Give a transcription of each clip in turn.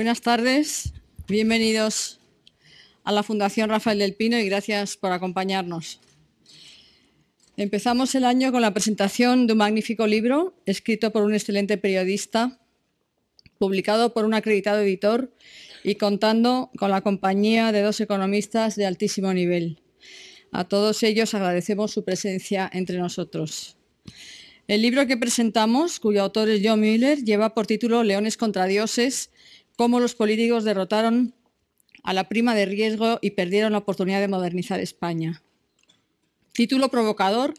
Buenas tardes, bienvenidos a la Fundación Rafael del Pino y gracias por acompañarnos. Empezamos el año con la presentación de un magnífico libro escrito por un excelente periodista, publicado por un acreditado editor y contando con la compañía de dos economistas de altísimo nivel. A todos ellos agradecemos su presencia entre nosotros. El libro que presentamos, cuyo autor es John Miller, lleva por título Leones contra Dioses, cómo los políticos derrotaron a la prima de riesgo y perdieron la oportunidad de modernizar España. Título provocador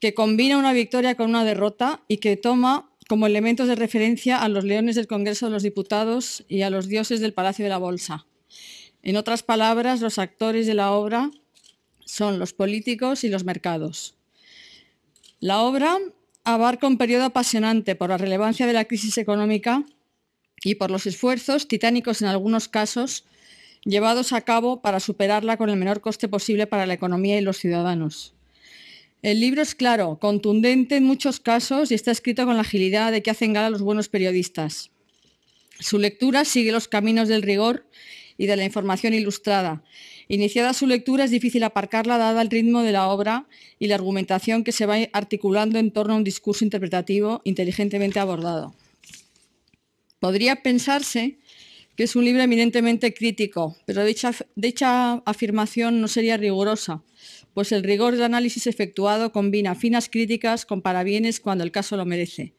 que combina una victoria con una derrota y que toma como elementos de referencia a los leones del Congreso de los Diputados y a los dioses del Palacio de la Bolsa. En otras palabras, los actores de la obra son los políticos y los mercados. La obra abarca un periodo apasionante por la relevancia de la crisis económica y por los esfuerzos, titánicos en algunos casos, llevados a cabo para superarla con el menor coste posible para la economía y los ciudadanos. El libro es claro, contundente en muchos casos y está escrito con la agilidad de que hacen gala los buenos periodistas. Su lectura sigue los caminos del rigor y de la información ilustrada. Iniciada su lectura es difícil aparcarla dada el ritmo de la obra y la argumentación que se va articulando en torno a un discurso interpretativo inteligentemente abordado. Podría pensarse que es un libro eminentemente crítico, pero dicha, afirmación no sería rigurosa, pues el rigor del análisis efectuado combina finas críticas con parabienes cuando el caso lo merece.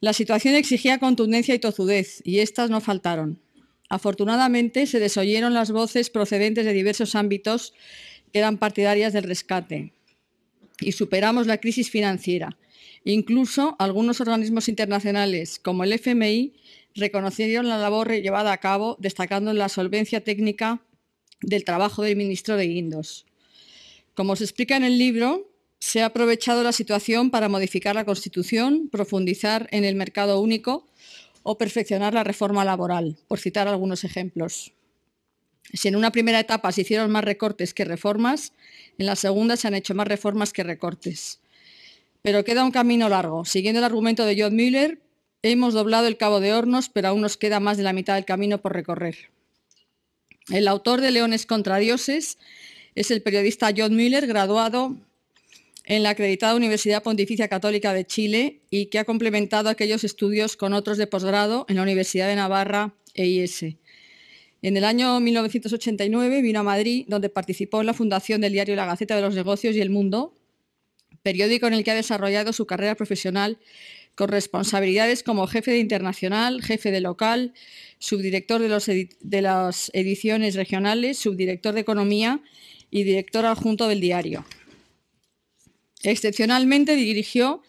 La situación exigía contundencia y tozudez, y estas no faltaron. Afortunadamente, se desoyeron las voces procedentes de diversos ámbitos que eran partidarias del rescate y superamos la crisis financiera, Incluso algunos organismos internacionales, como el FMI, reconocieron la labor llevada a cabo, destacando la solvencia técnica del trabajo del ministro de Guindos. Como se explica en el libro, se ha aprovechado la situación para modificar la Constitución, profundizar en el mercado único o perfeccionar la reforma laboral, por citar algunos ejemplos. Si en una primera etapa se hicieron más recortes que reformas, en la segunda se han hecho más reformas que recortes pero queda un camino largo. Siguiendo el argumento de John Müller, hemos doblado el cabo de Hornos, pero aún nos queda más de la mitad del camino por recorrer. El autor de Leones contra Dioses es el periodista John Müller, graduado en la acreditada Universidad Pontificia Católica de Chile y que ha complementado aquellos estudios con otros de posgrado en la Universidad de Navarra EIS. En el año 1989 vino a Madrid, donde participó en la fundación del diario La Gaceta de los Negocios y El Mundo, periódico en el que ha desarrollado su carrera profesional con responsabilidades como jefe de internacional, jefe de local, subdirector de, de las ediciones regionales, subdirector de economía y director adjunto del diario. Excepcionalmente dirigió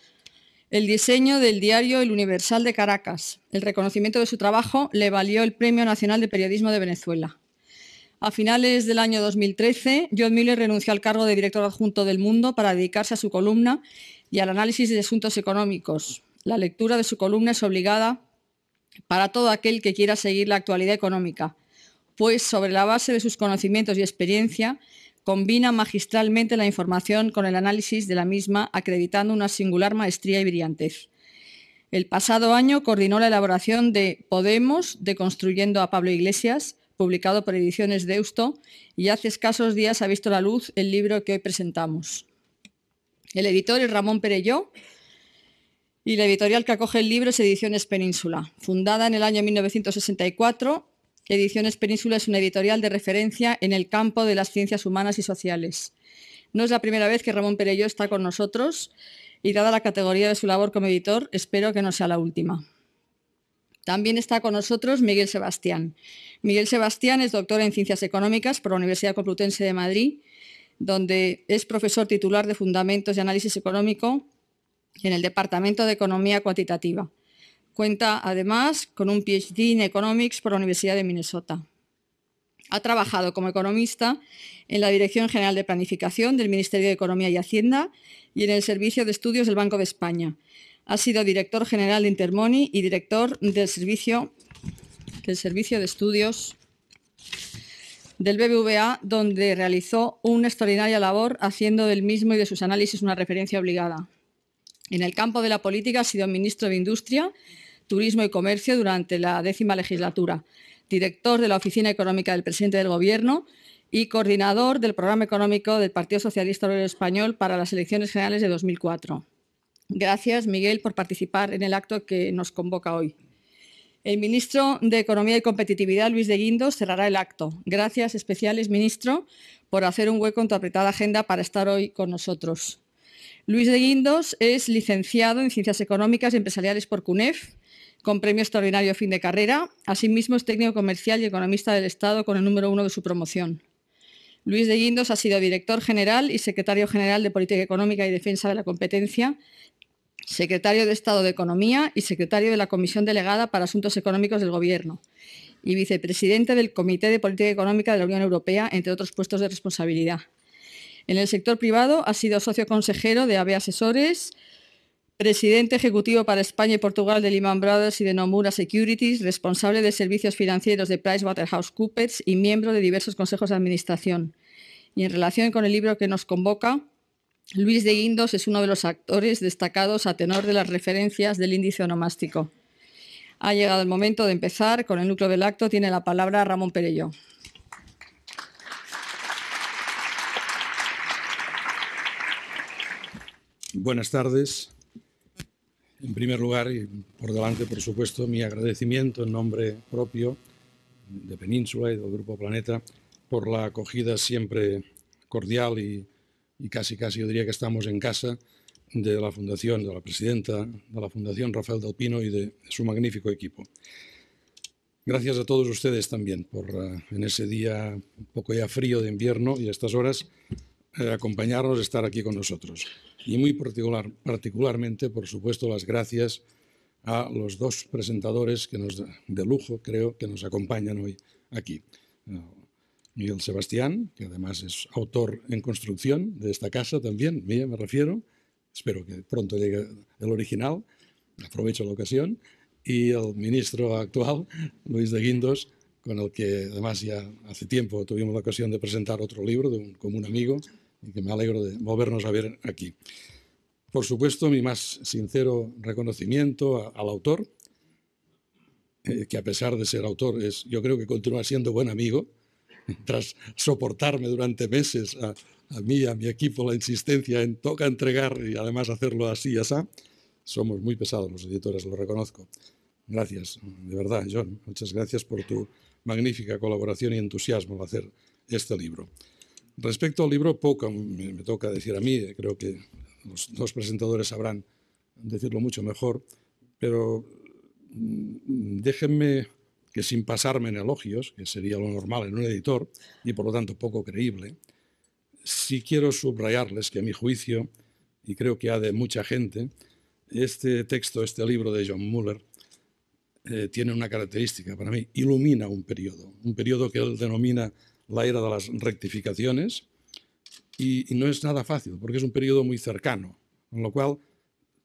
el diseño del diario El Universal de Caracas. El reconocimiento de su trabajo le valió el Premio Nacional de Periodismo de Venezuela. A finales del año 2013, John Miller renunció al cargo de director adjunto del Mundo para dedicarse a su columna y al análisis de asuntos económicos. La lectura de su columna es obligada para todo aquel que quiera seguir la actualidad económica, pues sobre la base de sus conocimientos y experiencia combina magistralmente la información con el análisis de la misma, acreditando una singular maestría y brillantez. El pasado año coordinó la elaboración de Podemos, de Construyendo a Pablo Iglesias, publicado por Ediciones Deusto, y hace escasos días ha visto la luz el libro que hoy presentamos. El editor es Ramón Perelló y la editorial que acoge el libro es Ediciones Península. Fundada en el año 1964, Ediciones Península es una editorial de referencia en el campo de las ciencias humanas y sociales. No es la primera vez que Ramón Perelló está con nosotros y dada la categoría de su labor como editor, espero que no sea la última. También está con nosotros Miguel Sebastián. Miguel Sebastián es doctor en Ciencias Económicas por la Universidad Complutense de Madrid, donde es profesor titular de Fundamentos y Análisis Económico en el Departamento de Economía Cuantitativa. Cuenta además con un PhD en Economics por la Universidad de Minnesota. Ha trabajado como economista en la Dirección General de Planificación del Ministerio de Economía y Hacienda y en el Servicio de Estudios del Banco de España. Ha sido director general de Intermoni y director del servicio, del servicio de estudios del BBVA, donde realizó una extraordinaria labor haciendo del mismo y de sus análisis una referencia obligada. En el campo de la política ha sido ministro de Industria, Turismo y Comercio durante la décima legislatura, director de la Oficina Económica del Presidente del Gobierno y coordinador del Programa Económico del Partido Socialista Obrero Español para las elecciones generales de 2004. Gracias, Miguel, por participar en el acto que nos convoca hoy. El ministro de Economía y Competitividad, Luis de Guindos, cerrará el acto. Gracias especiales, ministro, por hacer un hueco en tu apretada agenda para estar hoy con nosotros. Luis de Guindos es licenciado en Ciencias Económicas y Empresariales por CUNEF, con premio extraordinario a fin de carrera. Asimismo, es técnico comercial y economista del Estado con el número uno de su promoción. Luis de Guindos ha sido director general y secretario general de Política Económica y Defensa de la Competencia secretario de Estado de Economía y secretario de la Comisión Delegada para Asuntos Económicos del Gobierno y vicepresidente del Comité de Política Económica de la Unión Europea, entre otros puestos de responsabilidad. En el sector privado ha sido socio consejero de AB Asesores, presidente ejecutivo para España y Portugal de Lehman Brothers y de Nomura Securities, responsable de servicios financieros de PricewaterhouseCoopers y miembro de diversos consejos de administración. Y en relación con el libro que nos convoca, Luis de Guindos es uno de los actores destacados a tenor de las referencias del índice onomástico. Ha llegado el momento de empezar. Con el núcleo del acto tiene la palabra Ramón Perello. Buenas tardes. En primer lugar, y por delante, por supuesto, mi agradecimiento en nombre propio de Península y del Grupo Planeta por la acogida siempre cordial y y casi casi yo diría que estamos en casa de la fundación, de la presidenta de la fundación Rafael Del y de su magnífico equipo. Gracias a todos ustedes también por eh, en ese día un poco ya frío de invierno y a estas horas eh, acompañarnos, estar aquí con nosotros. Y muy particular, particularmente, por supuesto, las gracias a los dos presentadores que nos, de lujo, creo, que nos acompañan hoy aquí. Miguel Sebastián, que además es autor en construcción de esta casa también, mía me refiero, espero que pronto llegue el original, aprovecho la ocasión, y el ministro actual, Luis de Guindos, con el que además ya hace tiempo tuvimos la ocasión de presentar otro libro de un amigo, y que me alegro de volvernos a ver aquí. Por supuesto, mi más sincero reconocimiento al autor, eh, que a pesar de ser autor, es, yo creo que continúa siendo buen amigo, tras soportarme durante meses a, mí, a mi equipo, la insistencia en toca entregar y además hacerlo así y así. Somos muy pesados los editores, lo reconozco. Gracias, de verdad, John. Muchas gracias por tu magnífica colaboración y entusiasmo al hacer este libro. Respecto al libro, poco me, me toca decir a mí, eh, creo que los dos presentadores sabrán decirlo mucho mejor, pero mm, déjenme que sin pasarme en elogios, que sería lo normal en un editor y por lo tanto poco creíble, sí quiero subrayarles que a mi juicio, y creo que a de mucha gente, este texto, este libro de John Muller, eh, tiene una característica para mí, ilumina un periodo, un periodo que él denomina la era de las rectificaciones, y, y no es nada fácil, porque es un periodo muy cercano, con lo cual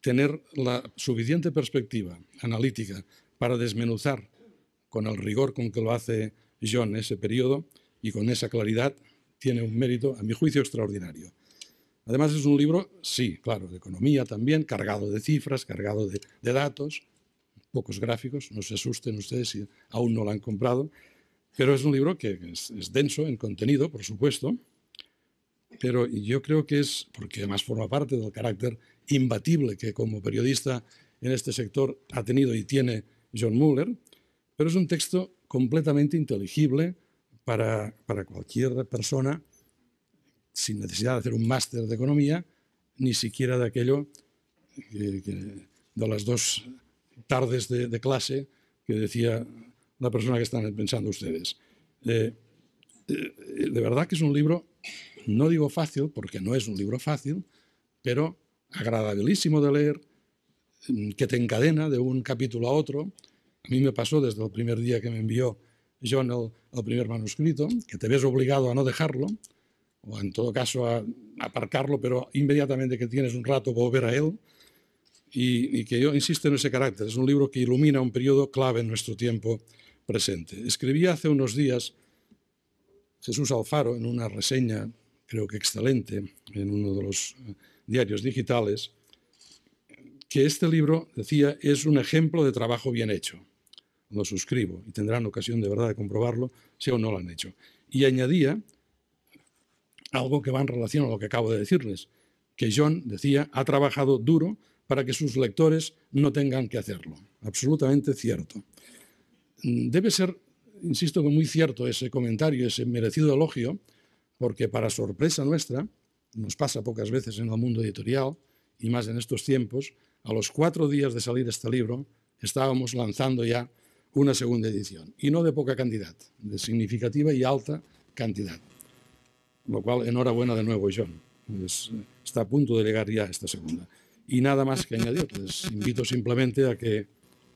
tener la suficiente perspectiva analítica para desmenuzar con el rigor con que lo hace John en ese periodo y con esa claridad, tiene un mérito, a mi juicio, extraordinario. Además es un libro, sí, claro, de economía también, cargado de cifras, cargado de, datos, pocos gráficos, no se asusten ustedes si aún no lo han comprado, pero es un libro que es, es denso en contenido, por supuesto, pero yo creo que es, porque además forma parte del carácter imbatible que como periodista en este sector ha tenido y tiene John Muller, pero es un texto completamente inteligible para, cualquier persona sin necesidad de hacer un máster de economía, ni siquiera de aquello, eh, de las dos tardes de, clase que decía la persona que están pensando ustedes. Eh, eh, de verdad que es un libro, no digo fácil, porque no es un libro fácil, pero agradabilísimo de leer, mm, que te encadena de un capítulo a otro, a mí me pasó desde el primer día que me envió John el, primer manuscrito, que te ves obligado a no dejarlo, o en todo caso a aparcarlo, pero inmediatamente que tienes un rato volver a él, y, y, que yo insisto en ese carácter. Es un libro que ilumina un periodo clave en nuestro tiempo presente. Escribí hace unos días Jesús Alfaro en una reseña, creo que excelente, en uno de los eh, diarios digitales, que este libro, decía, es un ejemplo de trabajo bien hecho. Lo suscribo y tendrán ocasión de verdad de comprobarlo si o no lo han hecho. Y añadía algo que va en relación a lo que acabo de decirles, que John, decía, ha trabajado duro para que sus lectores no tengan que hacerlo. Absolutamente cierto. Debe ser, insisto, muy cierto ese comentario, ese merecido elogio, porque para sorpresa nuestra, nos pasa pocas veces en el mundo editorial, y más en estos tiempos, a los cuatro días de salir este libro, estábamos lanzando ya una segunda edición, y no de poca cantidad, de significativa y alta cantidad. Lo cual, enhorabuena de nuevo, John. está a punto de llegar ya esta segunda. Y nada más que añadir, les invito simplemente a que,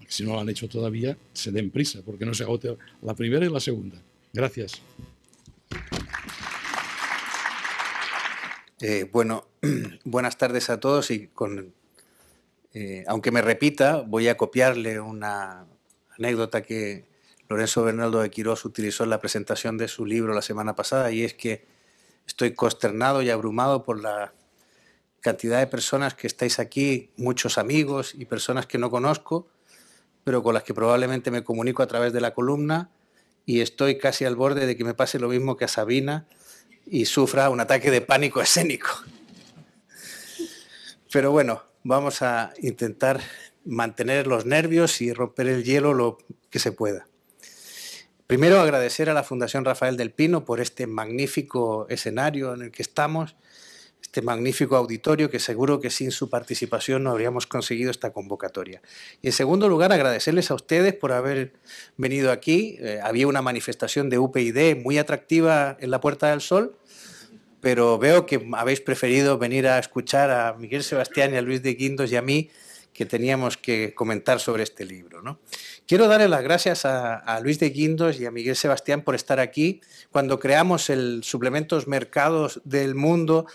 si no lo han hecho todavía, se den prisa, porque no se agote la primera y la segunda. Gracias. Eh, bueno, buenas tardes a todos y con eh, aunque me repita, voy a copiarle una anécdota que Lorenzo Bernaldo de Quirós utilizó en la presentación de su libro la semana pasada, y es que estoy consternado y abrumado por la cantidad de personas que estáis aquí, muchos amigos y personas que no conozco, pero con las que probablemente me comunico a través de la columna, y estoy casi al borde de que me pase lo mismo que a Sabina y sufra un ataque de pánico escénico. Pero bueno, vamos a intentar mantener los nervios y romper el hielo lo que se pueda. Primero agradecer a la Fundación Rafael del Pino por este magnífico escenario en el que estamos, este magnífico auditorio que seguro que sin su participación no habríamos conseguido esta convocatoria. Y en segundo lugar, agradecerles a ustedes por haber venido aquí. Eh, había una manifestación de UPID muy atractiva en la Puerta del Sol pero veo que habéis preferido venir a escuchar a Miguel Sebastián y a Luis de Guindos y a mí que teníamos que comentar sobre este libro. ¿no? Quiero darle las gracias a, Luis de Guindos y a Miguel Sebastián por estar aquí. Cuando creamos el Suplementos Mercados del Mundo,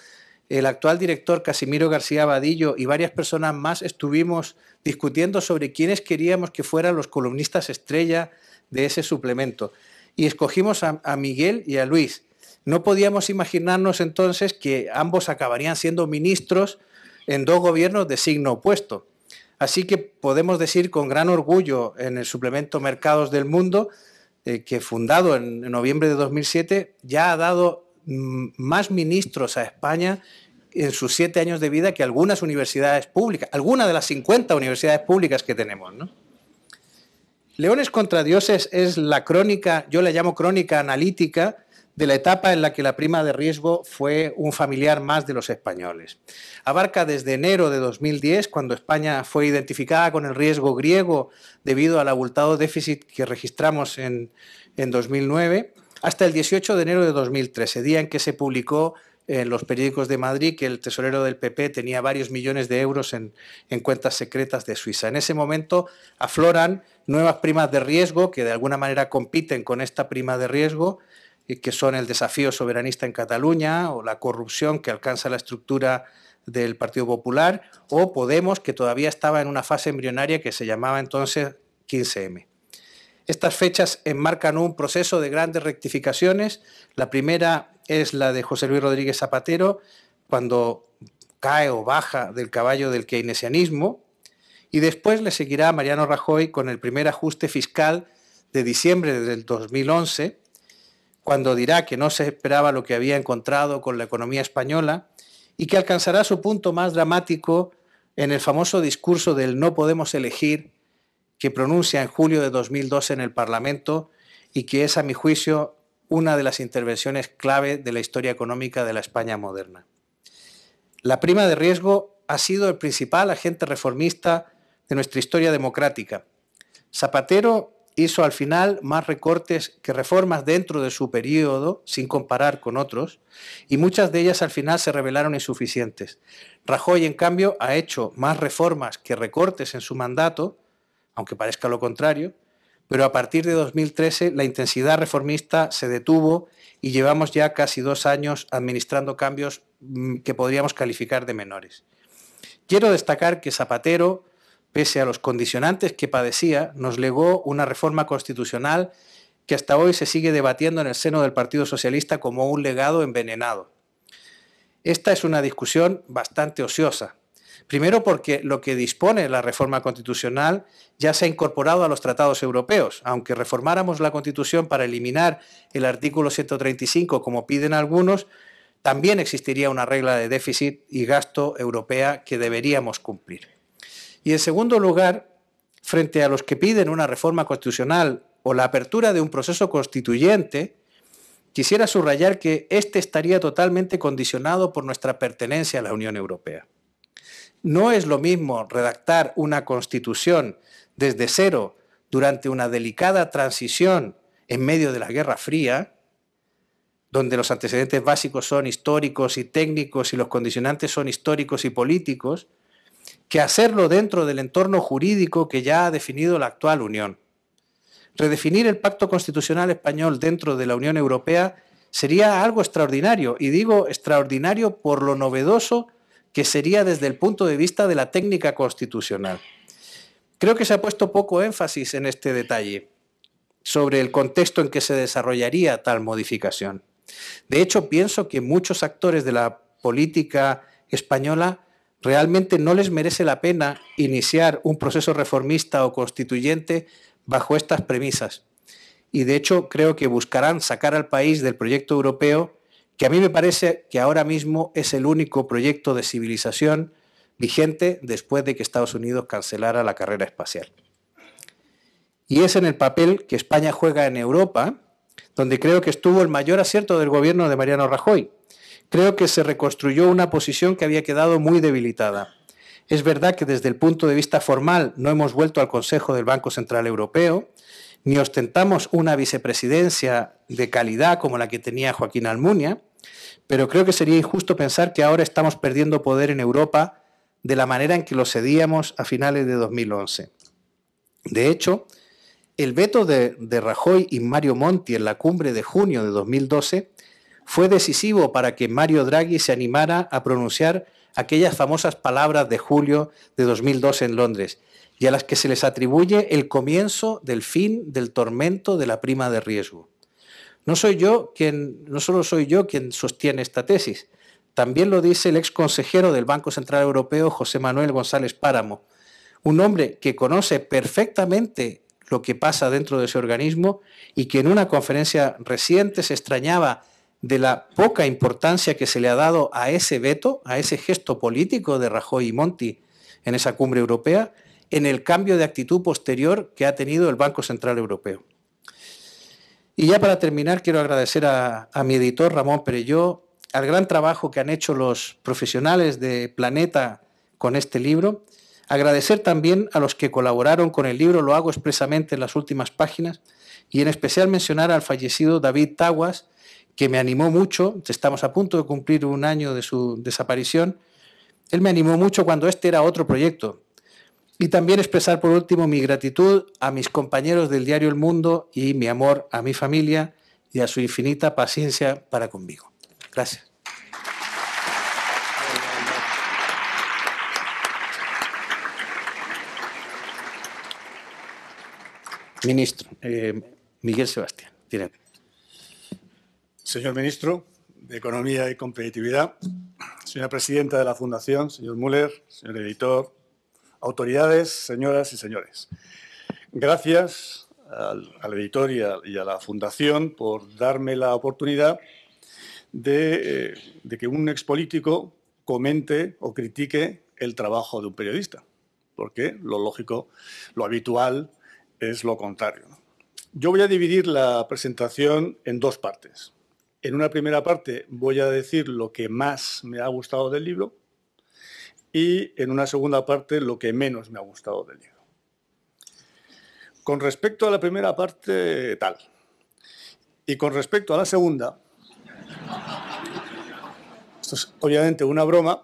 el actual director Casimiro García Vadillo y varias personas más estuvimos discutiendo sobre quiénes queríamos que fueran los columnistas estrella de ese suplemento. Y escogimos a Miguel y a Luis. No podíamos imaginarnos entonces que ambos acabarían siendo ministros en dos gobiernos de signo opuesto. Así que podemos decir con gran orgullo en el suplemento Mercados del Mundo, eh, que fundado en, noviembre de 2007, ya ha dado más ministros a España en sus siete años de vida que algunas universidades públicas, algunas de las 50 universidades públicas que tenemos. Leones contra Dioses es la crónica, yo la llamo crónica analítica, de la etapa en la que la prima de riesgo fue un familiar más de los españoles. Abarca desde enero de 2010, cuando España fue identificada con el riesgo griego debido al abultado déficit que registramos en, 2009, hasta el 18 de enero de 2013, día en que se publicó en los periódicos de Madrid que el tesorero del PP tenía varios millones de euros en, cuentas secretas de Suiza. En ese momento afloran nuevas primas de riesgo que de alguna manera compiten con esta prima de riesgo que son el desafío soberanista en Cataluña o la corrupción que alcanza la estructura del Partido Popular, o Podemos, que todavía estaba en una fase embrionaria que se llamaba entonces 15M. Estas fechas enmarcan un proceso de grandes rectificaciones. La primera es la de José Luis Rodríguez Zapatero, cuando cae o baja del caballo del keynesianismo, y después le seguirá Mariano Rajoy con el primer ajuste fiscal de diciembre del 2011, cuando dirá que no se esperaba lo que había encontrado con la economía española y que alcanzará su punto más dramático en el famoso discurso del no podemos elegir que pronuncia en julio de 2012 en el Parlamento y que es, a mi juicio, una de las intervenciones clave de la historia económica de la España moderna. La prima de riesgo ha sido el principal agente reformista de nuestra historia democrática. Zapatero hizo al final más recortes que reformas dentro de su periodo, sin comparar con otros, y muchas de ellas al final se revelaron insuficientes. Rajoy, en cambio, ha hecho más reformas que recortes en su mandato, aunque parezca lo contrario, pero a partir de 2013 la intensidad reformista se detuvo y llevamos ya casi dos años administrando cambios mm, que podríamos calificar de menores. Quiero destacar que Zapatero pese a los condicionantes que padecía, nos legó una reforma constitucional que hasta hoy se sigue debatiendo en el seno del Partido Socialista como un legado envenenado. Esta es una discusión bastante ociosa. Primero porque lo que dispone la reforma constitucional ya se ha incorporado a los tratados europeos. Aunque reformáramos la constitución para eliminar el artículo 135 como piden algunos, también existiría una regla de déficit y gasto europea que deberíamos cumplir. Y en segundo lugar, frente a los que piden una reforma constitucional o la apertura de un proceso constituyente, quisiera subrayar que este estaría totalmente condicionado por nuestra pertenencia a la Unión Europea. No es lo mismo redactar una constitución desde cero durante una delicada transición en medio de la Guerra Fría, donde los antecedentes básicos son históricos y técnicos y los condicionantes son históricos y políticos, que hacerlo dentro del entorno jurídico que ya ha definido la actual Unión. Redefinir el pacto constitucional español dentro de la Unión Europea sería algo extraordinario, y digo extraordinario por lo novedoso que sería desde el punto de vista de la técnica constitucional. Creo que se ha puesto poco énfasis en este detalle sobre el contexto en que se desarrollaría tal modificación. De hecho, pienso que muchos actores de la política española realmente no les merece la pena iniciar un proceso reformista o constituyente bajo estas premisas. Y de hecho creo que buscarán sacar al país del proyecto europeo, que a mí me parece que ahora mismo es el único proyecto de civilización vigente después de que Estados Unidos cancelara la carrera espacial. Y es en el papel que España juega en Europa, donde creo que estuvo el mayor acierto del gobierno de Mariano Rajoy, creo que se reconstruyó una posición que había quedado muy debilitada. Es verdad que desde el punto de vista formal no hemos vuelto al Consejo del Banco Central Europeo, ni ostentamos una vicepresidencia de calidad como la que tenía Joaquín Almunia, pero creo que sería injusto pensar que ahora estamos perdiendo poder en Europa de la manera en que lo cedíamos a finales de 2011. De hecho, el veto de, Rajoy y Mario Monti en la cumbre de junio de 2012 fue decisivo para que Mario Draghi se animara a pronunciar aquellas famosas palabras de julio de 2002 en Londres y a las que se les atribuye el comienzo del fin del tormento de la prima de riesgo. No soy yo quien, no solo soy yo quien sostiene esta tesis, también lo dice el ex consejero del Banco Central Europeo José Manuel González Páramo, un hombre que conoce perfectamente lo que pasa dentro de ese organismo y que en una conferencia reciente se extrañaba de la poca importancia que se le ha dado a ese veto, a ese gesto político de Rajoy y Monti en esa cumbre europea, en el cambio de actitud posterior que ha tenido el Banco Central Europeo. Y ya para terminar, quiero agradecer a, mi editor Ramón Perelló al gran trabajo que han hecho los profesionales de Planeta con este libro. Agradecer también a los que colaboraron con el libro, lo hago expresamente en las últimas páginas, y en especial mencionar al fallecido David Taguas, que me animó mucho, estamos a punto de cumplir un año de su desaparición, él me animó mucho cuando este era otro proyecto. Y también expresar por último mi gratitud a mis compañeros del diario El Mundo y mi amor a mi familia y a su infinita paciencia para conmigo. Gracias. Ministro, eh, Miguel Sebastián, tiene Señor ministro de Economía y Competitividad, señora presidenta de la Fundación, señor Müller, señor editor, autoridades, señoras y señores. Gracias al, editor y a, la Fundación por darme la oportunidad de, eh, de que un expolítico comente o critique el trabajo de un periodista, porque lo lógico, lo habitual es lo contrario. Yo voy a dividir la presentación en dos partes. En una primera parte voy a decir lo que más me ha gustado del libro y en una segunda parte lo que menos me ha gustado del libro. Con respecto a la primera parte, tal. Y con respecto a la segunda, esto es obviamente una broma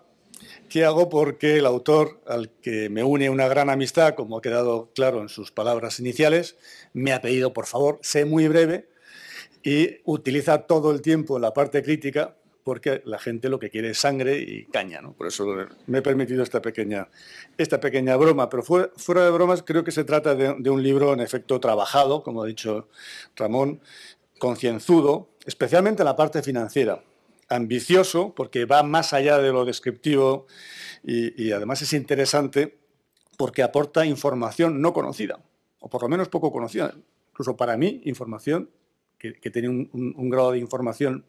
que hago porque el autor, al que me une una gran amistad, como ha quedado claro en sus palabras iniciales, me ha pedido, por favor, sé muy breve y utiliza todo el tiempo la parte crítica porque la gente lo que quiere es sangre y caña, ¿no? Por eso me he permitido esta pequeña, esta pequeña broma, pero fuera, de bromas creo que se trata de, un libro en efecto trabajado, como ha dicho Ramón, concienzudo, especialmente la parte financiera, ambicioso porque va más allá de lo descriptivo y además es interesante porque aporta información no conocida, o por lo menos poco conocida, incluso para mí información que, tiene un, grado de información,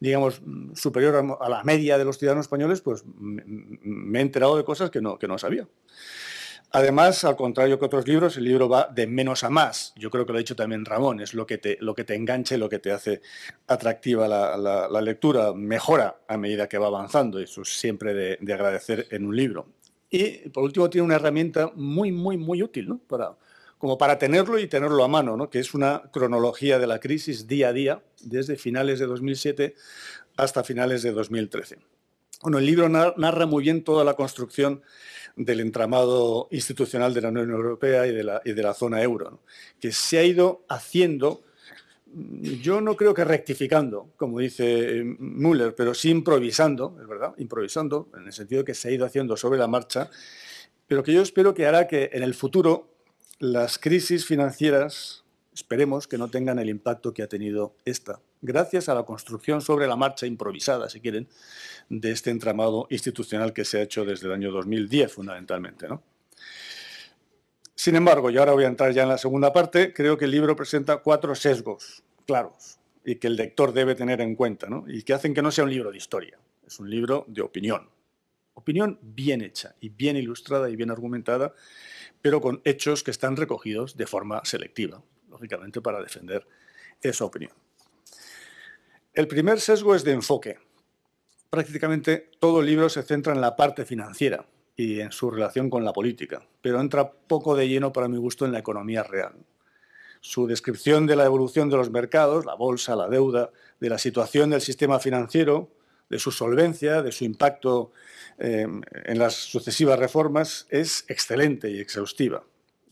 digamos, superior a, la media de los ciudadanos españoles, pues me, he enterado de cosas que no, que no sabía. Además, al contrario que otros libros, el libro va de menos a más. Yo creo que lo ha dicho también Ramón, es lo que te, lo que te enganche, lo que te hace atractiva la, lectura, mejora a medida que va avanzando, eso siempre de, agradecer en un libro. Y por último, tiene una herramienta muy, muy, muy útil para, como para tenerlo y tenerlo a mano, que es una cronología de la crisis día a día, desde finales de 2007 hasta finales de 2013. Bueno, el libro narra muy bien toda la construcción del entramado institucional de la Unión Europea y de la, zona euro, que se ha ido haciendo, yo no creo que rectificando, como dice eh, Müller, pero sí improvisando, es verdad, improvisando, en el sentido que se ha ido haciendo sobre la marcha, pero que yo espero que hará que en el futuro las crisis financieras esperemos que no tengan el impacto que ha tenido esta, gracias a la construcción sobre la marcha improvisada, si quieren, de este entramado institucional que se ha hecho desde el año 2010, fundamentalmente. Sin embargo, y ahora voy a entrar ya en la segunda parte, creo que el libro presenta cuatro sesgos claros y que el lector debe tener en cuenta, ¿no? y que hacen que no sea un libro de historia, es un libro de opinión. Opinión bien hecha y bien ilustrada y bien argumentada pero con hechos que están recogidos de forma selectiva, lógicamente para defender esa opinión. El primer sesgo es de enfoque. Prácticamente todo el libro se centra en la parte financiera y en su relación con la política, pero entra poco de lleno para mi gusto en la economía real. Su descripción de la evolución de los mercados, la bolsa, la deuda, de la situación del sistema financiero, de su solvencia, de su impacto eh, en las sucesivas reformas, es excelente y exhaustiva.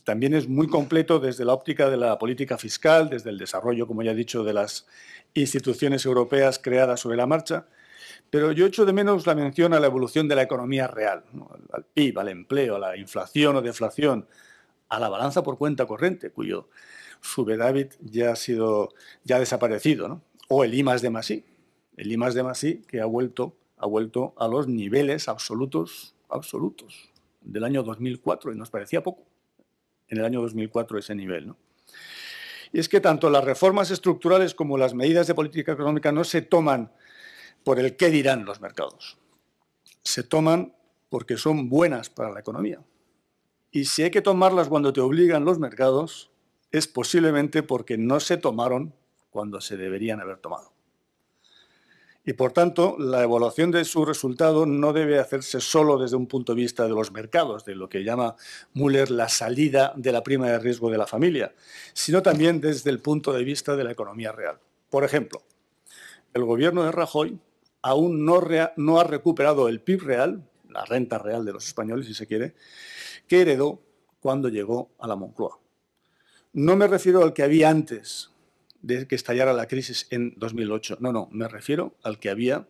También es muy completo desde la óptica de la política fiscal, desde el desarrollo, como ya he dicho, de las instituciones europeas creadas sobre la marcha, pero yo echo de menos la mención a la evolución de la economía real, al PIB, al empleo, a la inflación o deflación, a la balanza por cuenta corriente, cuyo superávit ya ha sido ya desaparecido, o el I más de más el I más de más que ha vuelto, ha vuelto a los niveles absolutos, absolutos del año 2004, y nos parecía poco en el año 2004 ese nivel. Y es que tanto las reformas estructurales como las medidas de política económica no se toman por el qué dirán los mercados, se toman porque son buenas para la economía. Y si hay que tomarlas cuando te obligan los mercados, es posiblemente porque no se tomaron cuando se deberían haber tomado y por tanto la evaluación de su resultado no debe hacerse solo desde un punto de vista de los mercados, de lo que llama Müller la salida de la prima de riesgo de la familia, sino también desde el punto de vista de la economía real. Por ejemplo, el gobierno de Rajoy aún no, no ha recuperado el PIB real, la renta real de los españoles si se quiere, que heredó cuando llegó a la Moncloa. No me refiero al que había antes, de que estallara la crisis en 2008. No, no, me refiero al que había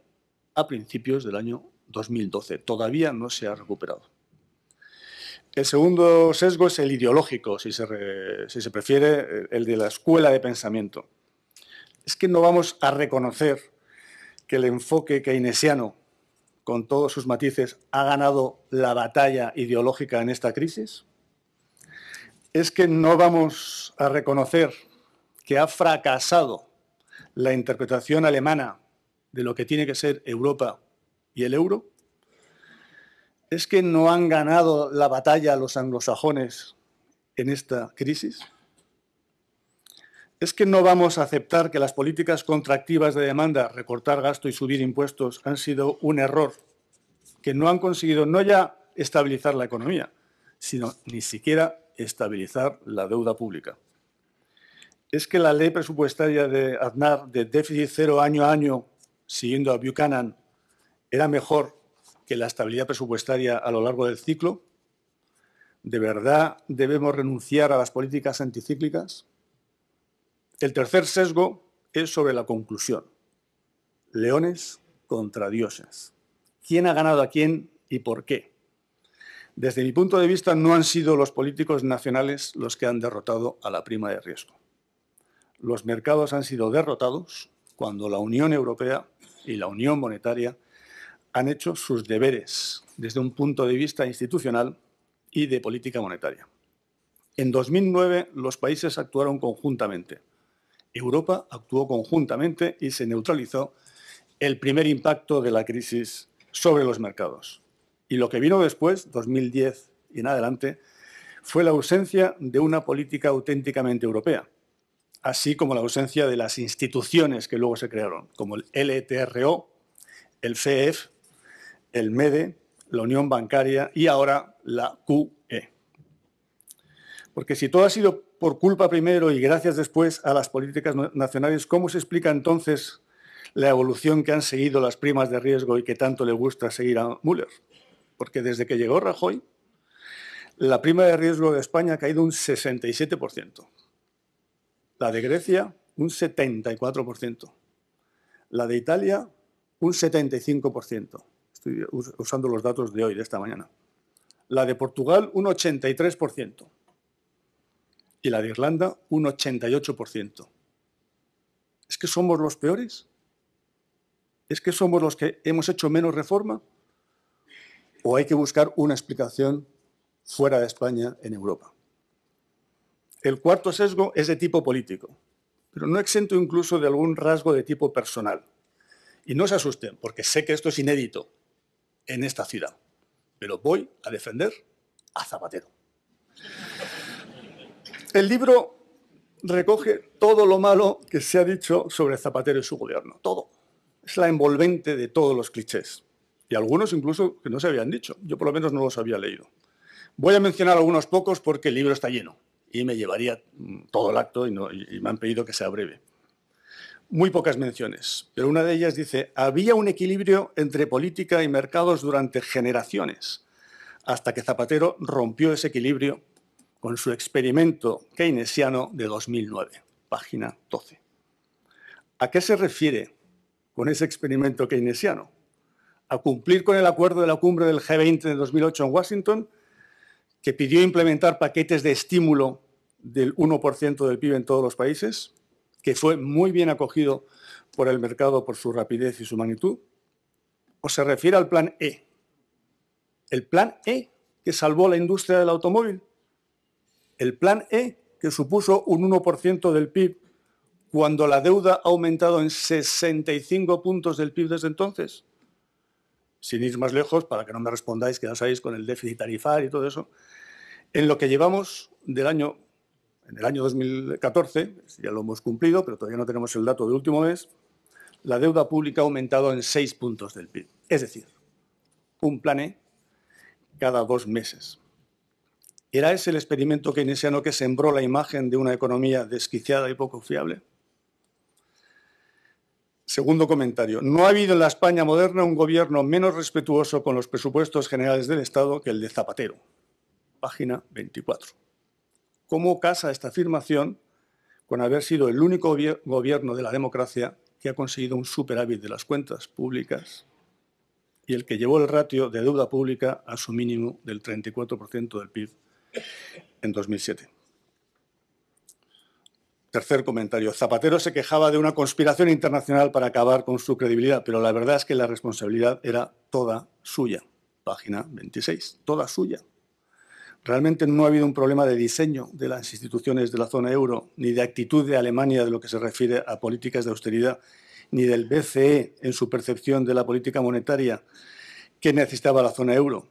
a principios del año 2012. Todavía no se ha recuperado. El segundo sesgo es el ideológico, si se, prefiere, eh, el de la escuela de pensamiento. Es que no vamos a reconocer que el enfoque keynesiano, con todos sus matices, ha ganado la batalla ideológica en esta crisis. Es que no vamos a reconocer que ha fracasado la interpretación alemana de lo que tiene que ser Europa y el euro, es que no han ganado la batalla los anglosajones en esta crisis? ¿Es que no vamos a aceptar que las políticas contractivas de demanda, recortar gasto y subir impuestos, han sido un error, que no han conseguido no ya estabilizar la economía, sino ni siquiera estabilizar la deuda pública? es que la ley presupuestaria de Aznar de déficit cero año a año, siguiendo a Buchanan, era mejor que la estabilidad presupuestaria a lo largo del ciclo. ¿De verdad debemos renunciar a las políticas anticíclicas? El tercer sesgo es sobre la conclusión. Leones contra dioses. ¿Quién ha ganado a quién y por qué? Desde mi punto de vista, no han sido los políticos nacionales los que han derrotado a la prima de riesgo los mercados han sido derrotados cuando la Unión Europea y la Unión Monetaria han hecho sus deberes desde un punto de vista institucional y de política monetaria. En 2009 los países actuaron conjuntamente. Europa actuó conjuntamente y se neutralizó el primer impacto de la crisis sobre los mercados. Y lo que vino después, 2010 y en adelante, fue la ausencia de una política auténticamente europea, así como la ausencia de las instituciones que luego se crearon, como el LTRO, el CEF, el MEDE, e, la Unión Bancaria y ahora la QE. Porque si todo ha sido por culpa primero y gracias después a las políticas nacionales, ¿cómo se explica entonces la evolución que han seguido las primas de riesgo y que tanto le gusta seguir a Müller? Porque desde que llegó Rajoy, la prima de riesgo de España ha caído un 67%. La de Grecia, un 74%. La de Italia, un 75%. Estoy usando los datos de hoy, de esta mañana. La de Portugal, un 83%. Y la de Irlanda, un 88%. ¿Es que somos los peores? ¿Es que somos los que hemos hecho menos reforma? ¿O hay que buscar una explicación fuera de España en Europa? El cuarto sesgo es de tipo político, pero no exento incluso de algún rasgo de tipo personal. Y no se asusten, porque sé que esto es inédito en esta ciudad, pero voy a defender a Zapatero. El libro recoge todo lo malo que se ha dicho sobre Zapatero y su gobierno, todo. Es la envolvente de todos los clichés, y algunos incluso que no se habían dicho, yo por lo menos no los había leído. Voy a mencionar algunos pocos porque el libro está lleno, y me llevaría mm, todo el acto y, me han pedido que sea breve. Muy pocas menciones, pero una de ellas dice, había un equilibrio entre política y mercados durante generaciones, hasta que Zapatero rompió ese equilibrio con su experimento keynesiano de 2009, página 12. ¿A qué se refiere con ese experimento keynesiano? ¿A cumplir con el acuerdo de la cumbre del G20 de 2008 en Washington? que pidió implementar paquetes de estímulo del 1% del PIB en todos los países, que fue muy bien acogido por el mercado por su rapidez y su magnitud, o se refiere al plan E. El plan E que salvó la industria del automóvil, el plan E que supuso un 1% del PIB cuando la deuda ha aumentado en 65 puntos del PIB desde entonces, sin ir más lejos, para que no me respondáis, que ya sabéis con el déficit tarifario y todo eso, en lo que llevamos del año, en el año 2014, ya lo hemos cumplido, pero todavía no tenemos el dato del último mes, la deuda pública ha aumentado en seis puntos del PIB. Es decir, un plane cada dos meses. ¿Era ese el experimento keynesiano que sembró la imagen de una economía desquiciada y poco fiable? Segundo comentario. No ha habido en la España moderna un gobierno menos respetuoso con los presupuestos generales del Estado que el de Zapatero. Página 24. ¿Cómo casa esta afirmación con haber sido el único gobierno de la democracia que ha conseguido un superávit de las cuentas públicas y el que llevó el ratio de deuda pública a su mínimo del 34% del PIB en 2007? Tercer comentario. Zapatero se quejaba de una conspiración internacional para acabar con su credibilidad, pero la verdad es que la responsabilidad era toda suya. Página 26, toda suya. Realmente no ha habido un problema de diseño de las instituciones de la zona euro, ni de actitud de Alemania de lo que se refiere a políticas de austeridad, ni del BCE en su percepción de la política monetaria que necesitaba la zona euro.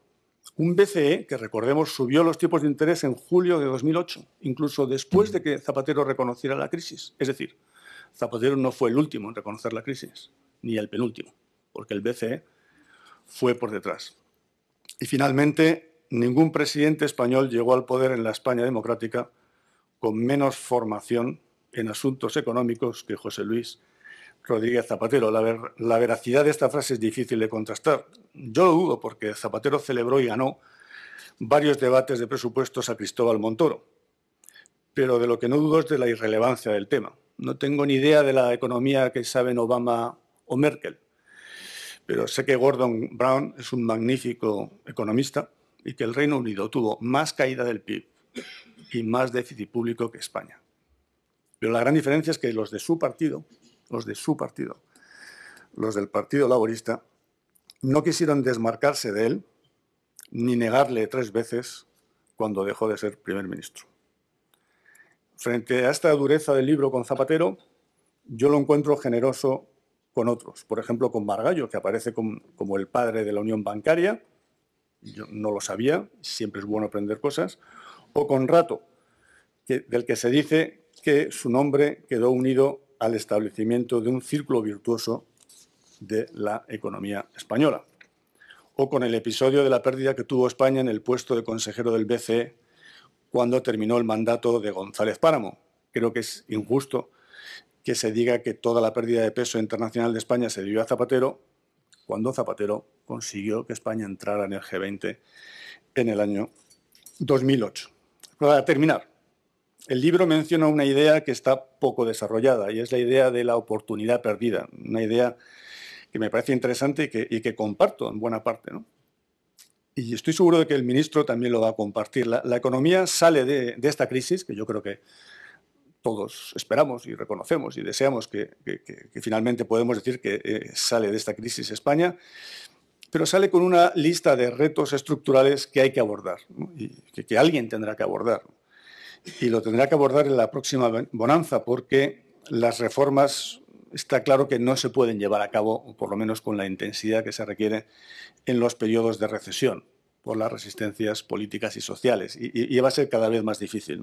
Un BCE que, recordemos, subió los tipos de interés en julio de 2008, incluso después de que Zapatero reconociera la crisis. Es decir, Zapatero no fue el último en reconocer la crisis, ni el penúltimo, porque el BCE fue por detrás. Y finalmente, ningún presidente español llegó al poder en la España democrática con menos formación en asuntos económicos que José Luis Rodríguez Zapatero. La, veracidad de esta frase es difícil de contrastar. Yo dudo porque Zapatero celebró y ganó varios debates de presupuestos a Cristóbal Montoro. Pero de lo que no dudo es de la irrelevancia del tema. No tengo ni idea de la economía que saben Obama o Merkel. Pero sé que Gordon Brown es un magnífico economista y que el Reino Unido tuvo más caída del PIB y más déficit público que España. Pero la gran diferencia es que los de su partido los de su partido, los del Partido Laborista, no quisieron desmarcarse de él ni negarle tres veces cuando dejó de ser primer ministro. Frente a esta dureza del libro con Zapatero, yo lo encuentro generoso con otros. Por ejemplo, con Margallo, que aparece como el padre de la unión bancaria. Yo no lo sabía, siempre es bueno aprender cosas. O con Rato, del que se dice que su nombre quedó unido al establecimiento de un círculo virtuoso de la economía española. O con el episodio de la pérdida que tuvo España en el puesto de consejero del BCE cuando terminó el mandato de González Páramo. Creo que es injusto que se diga que toda la pérdida de peso internacional de España se debió a Zapatero, cuando Zapatero consiguió que España entrara en el G20 en el año 2008. Para terminar, el libro menciona una idea que está poco desarrollada y es la idea de la oportunidad perdida, una idea que me parece interesante y que, comparto en buena parte. Y estoy seguro de que el ministro también lo va a compartir. La, economía sale de, esta crisis, que yo creo que todos esperamos y reconocemos y deseamos que, finalmente podemos decir que eh, sale de esta crisis España, pero sale con una lista de retos estructurales que hay que abordar y que, alguien tendrá que abordar y lo tendrá que abordar en la próxima bonanza porque las reformas está claro que no se pueden llevar a cabo, por lo menos con la intensidad que se requiere en los periodos de recesión por las resistencias políticas y sociales. Y, va a ser cada vez más difícil.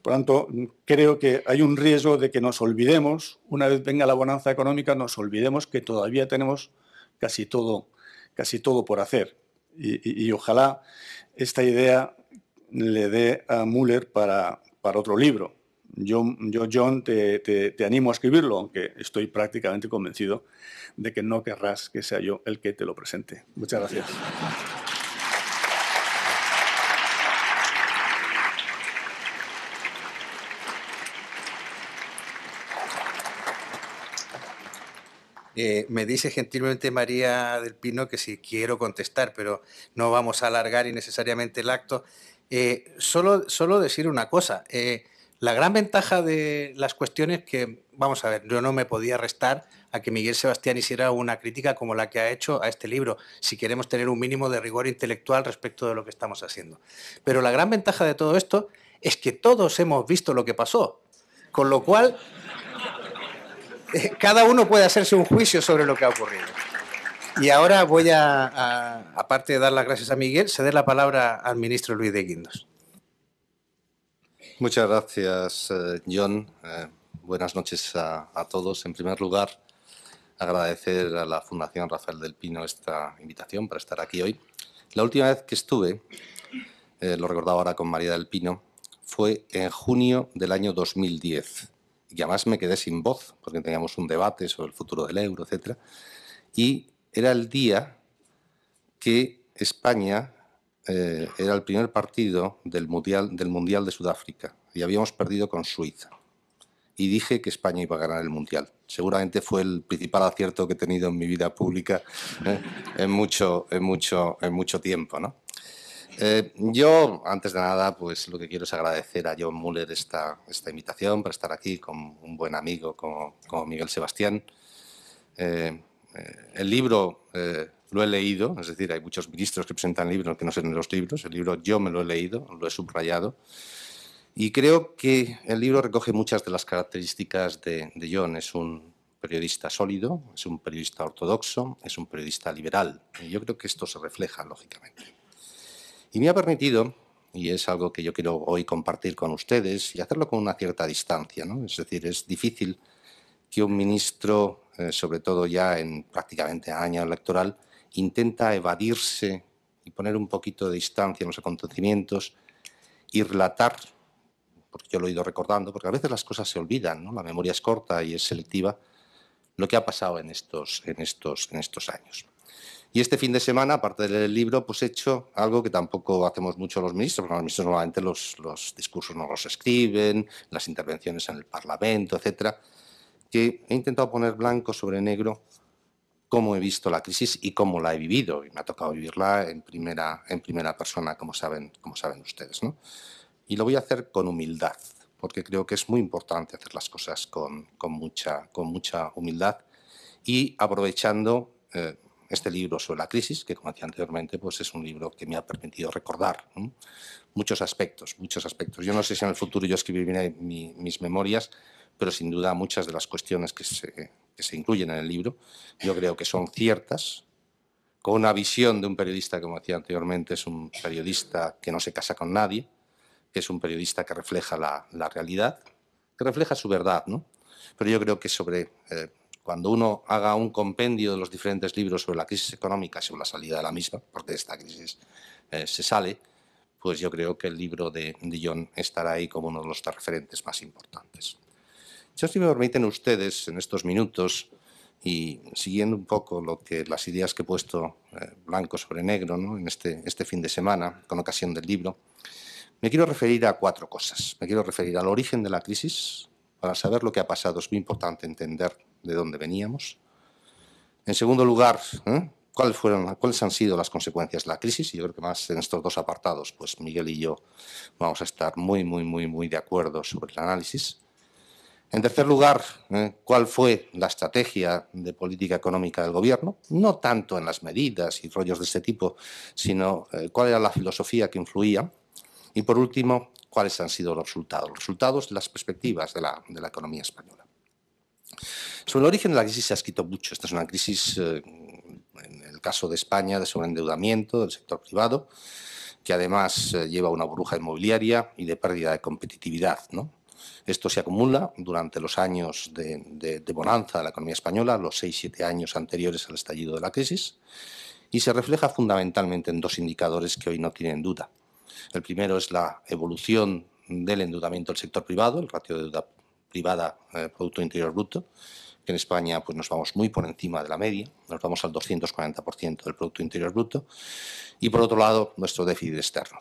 Por lo tanto, creo que hay un riesgo de que nos olvidemos, una vez venga la bonanza económica, nos olvidemos que todavía tenemos casi todo, casi todo por hacer. y ojalá esta idea le dé a Müller para, para otro libro. Yo, yo John, te, animo a escribirlo, aunque estoy prácticamente convencido de que no querrás que sea yo el que te lo presente. Muchas gracias. Eh, me dice gentilmente María del Pino que si quiero contestar, pero no vamos a alargar innecesariamente el acto. Eh, solo, solo decir una cosa. Eh, la gran ventaja de las cuestiones que, vamos a ver, yo no me podía restar a que Miguel Sebastián hiciera una crítica como la que ha hecho a este libro, si queremos tener un mínimo de rigor intelectual respecto de lo que estamos haciendo. Pero la gran ventaja de todo esto es que todos hemos visto lo que pasó, con lo cual eh, cada uno puede hacerse un juicio sobre lo que ha ocurrido. Y ahora voy a, aparte de dar las gracias a Miguel, ceder la palabra al ministro Luis de Guindos. Muchas gracias, eh, John. Eh, buenas noches a, todos. En primer lugar, agradecer a la Fundación Rafael del Pino esta invitación para estar aquí hoy. La última vez que estuve, eh, lo recordaba ahora con María del Pino, fue en junio del año 2010. Y además me quedé sin voz, porque teníamos un debate sobre el futuro del euro, etc. Y era el día que España eh, era el primer partido del mundial, del mundial de Sudáfrica y habíamos perdido con Suiza. Y dije que España iba a ganar el Mundial. Seguramente fue el principal acierto que he tenido en mi vida pública eh, en, mucho, en, mucho, en mucho tiempo. Eh, yo, antes de nada, pues lo que quiero es agradecer a John Muller esta, esta invitación para estar aquí con un buen amigo como, Miguel Sebastián. Eh, el libro eh, lo he leído, es decir, hay muchos ministros que presentan libros que no son en los libros, el libro yo me lo he leído, lo he subrayado, y creo que el libro recoge muchas de las características de, John. Es un periodista sólido, es un periodista ortodoxo, es un periodista liberal. Y yo creo que esto se refleja, lógicamente. Y me ha permitido, y es algo que yo quiero hoy compartir con ustedes, y hacerlo con una cierta distancia, ¿no? Es decir, es difícil que un ministro, eh, sobre todo ya en prácticamente año electoral, intenta evadirse y poner un poquito de distancia en los acontecimientos y relatar, porque yo lo he ido recordando, porque a veces las cosas se olvidan, la memoria es corta y es selectiva, lo que ha pasado en estos, en estos, en estos años. Y este fin de semana, aparte del libro, pues he hecho algo que tampoco hacemos mucho los ministros, porque los ministros normalmente los, discursos no los escriben, las intervenciones en el Parlamento, etcétera que he intentado poner blanco sobre negro cómo he visto la crisis y cómo la he vivido. Y me ha tocado vivirla en primera, en primera persona, como saben, como saben ustedes. Y lo voy a hacer con humildad, porque creo que es muy importante hacer las cosas con, mucha, con mucha humildad y aprovechando eh, este libro sobre la crisis, que como decía anteriormente, pues es un libro que me ha permitido recordar muchos aspectos, muchos aspectos. Yo no sé si en el futuro yo escribiré mis memorias, pero sin duda muchas de las cuestiones que se, incluyen en el libro yo creo que son ciertas, con una visión de un periodista, como decía anteriormente, es un periodista que no se casa con nadie, que es un periodista que refleja la, realidad, que refleja su verdad, ¿no? Pero yo creo que sobre, eh, cuando uno haga un compendio de los diferentes libros sobre la crisis económica, y sobre la salida de la misma, porque esta crisis eh, se sale, pues yo creo que el libro de, Dillon estará ahí como uno de los referentes más importantes si me permiten ustedes en estos minutos y siguiendo un poco lo que las ideas que he puesto eh, blanco sobre negro en este, este fin de semana con ocasión del libro, me quiero referir a cuatro cosas. Me quiero referir al origen de la crisis. Para saber lo que ha pasado es muy importante entender de dónde veníamos. En segundo lugar, ¿eh? ¿Cuáles, fueron, cuáles han sido las consecuencias de la crisis. Y yo creo que más en estos dos apartados, pues Miguel y yo vamos a estar muy, muy, muy, muy de acuerdo sobre el análisis. En tercer lugar, ¿eh? ¿cuál fue la estrategia de política económica del gobierno? No tanto en las medidas y rollos de este tipo, sino eh, cuál era la filosofía que influía. Y por último, cuáles han sido los resultados, los resultados de las perspectivas de la, economía española. Sobre el origen de la crisis se ha escrito mucho. Esta es una crisis, eh, en el caso de España, de sobreendeudamiento del sector privado, que además lleva una burbuja inmobiliaria y de pérdida de competitividad. ¿no? Esto se acumula durante los años de, bonanza de la economía española, los 6-7 años anteriores al estallido de la crisis, y se refleja fundamentalmente en dos indicadores que hoy no tienen duda. El primero es la evolución del endeudamiento del sector privado, el ratio de deuda privada eh, Producto Interior Bruto, que en España pues, nos vamos muy por encima de la media, nos vamos al 240% del Producto Interior Bruto, y por otro lado, nuestro déficit externo.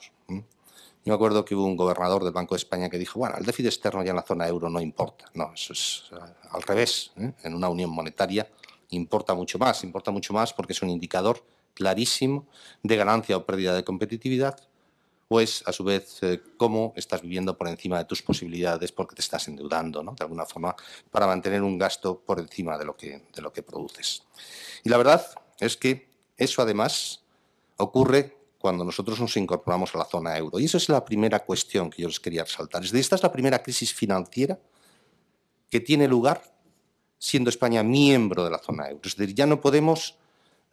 Yo me acuerdo que hubo un gobernador del Banco de España que dijo, bueno, el déficit externo ya en la zona euro no importa. No, eso es eh, al revés. ¿eh? En una unión monetaria importa mucho más, importa mucho más porque es un indicador clarísimo de ganancia o pérdida de competitividad, Pues, a su vez eh, cómo estás viviendo por encima de tus posibilidades porque te estás endeudando, ¿no? De alguna forma, para mantener un gasto por encima de lo que, de lo que produces. Y la verdad es que eso además ocurre cuando nosotros nos incorporamos a la zona euro. Y esa es la primera cuestión que yo les quería resaltar. Es decir, esta es la primera crisis financiera que tiene lugar siendo España miembro de la zona euro. Es decir, ya no podemos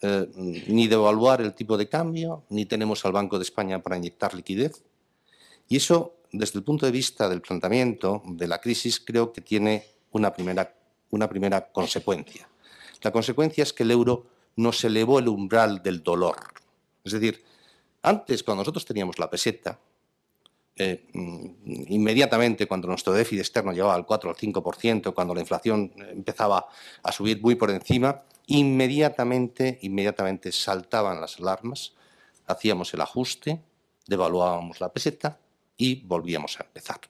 eh, ni devaluar el tipo de cambio, ni tenemos al Banco de España para inyectar liquidez. Y eso, desde el punto de vista del planteamiento de la crisis, creo que tiene una primera, una primera consecuencia. La consecuencia es que el euro nos elevó el umbral del dolor. Es decir, antes, cuando nosotros teníamos la peseta, eh, mm, inmediatamente cuando nuestro déficit externo llegaba al 4 o al 5%, cuando la inflación eh, empezaba a subir muy por encima, inmediatamente, inmediatamente saltaban las alarmas, hacíamos el ajuste, devaluábamos la peseta y volvíamos a empezar.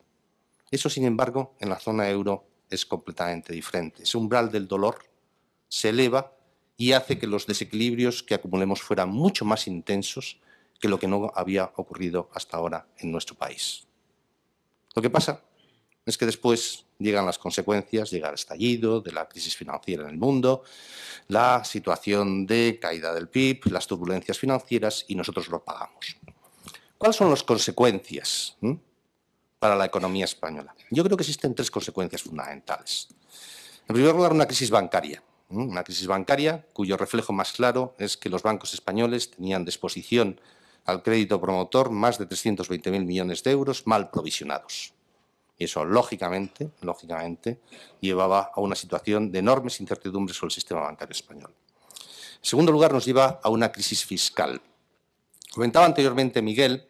Eso, sin embargo, en la zona euro es completamente diferente. Ese umbral del dolor se eleva y hace que los desequilibrios que acumulemos fueran mucho más intensos que lo que no había ocurrido hasta ahora en nuestro país. Lo que pasa es que después llegan las consecuencias, llega el estallido de la crisis financiera en el mundo, la situación de caída del PIB, las turbulencias financieras y nosotros lo pagamos. ¿Cuáles son las consecuencias mm? para la economía española? Yo creo que existen tres consecuencias fundamentales. En primer lugar, una crisis bancaria. Mm, una crisis bancaria cuyo reflejo más claro es que los bancos españoles tenían disposición al crédito promotor más de 320.000 millones de euros mal provisionados. Y eso, lógicamente, lógicamente, llevaba a una situación de enormes incertidumbres sobre el sistema bancario español. En segundo lugar, nos lleva a una crisis fiscal. Comentaba anteriormente Miguel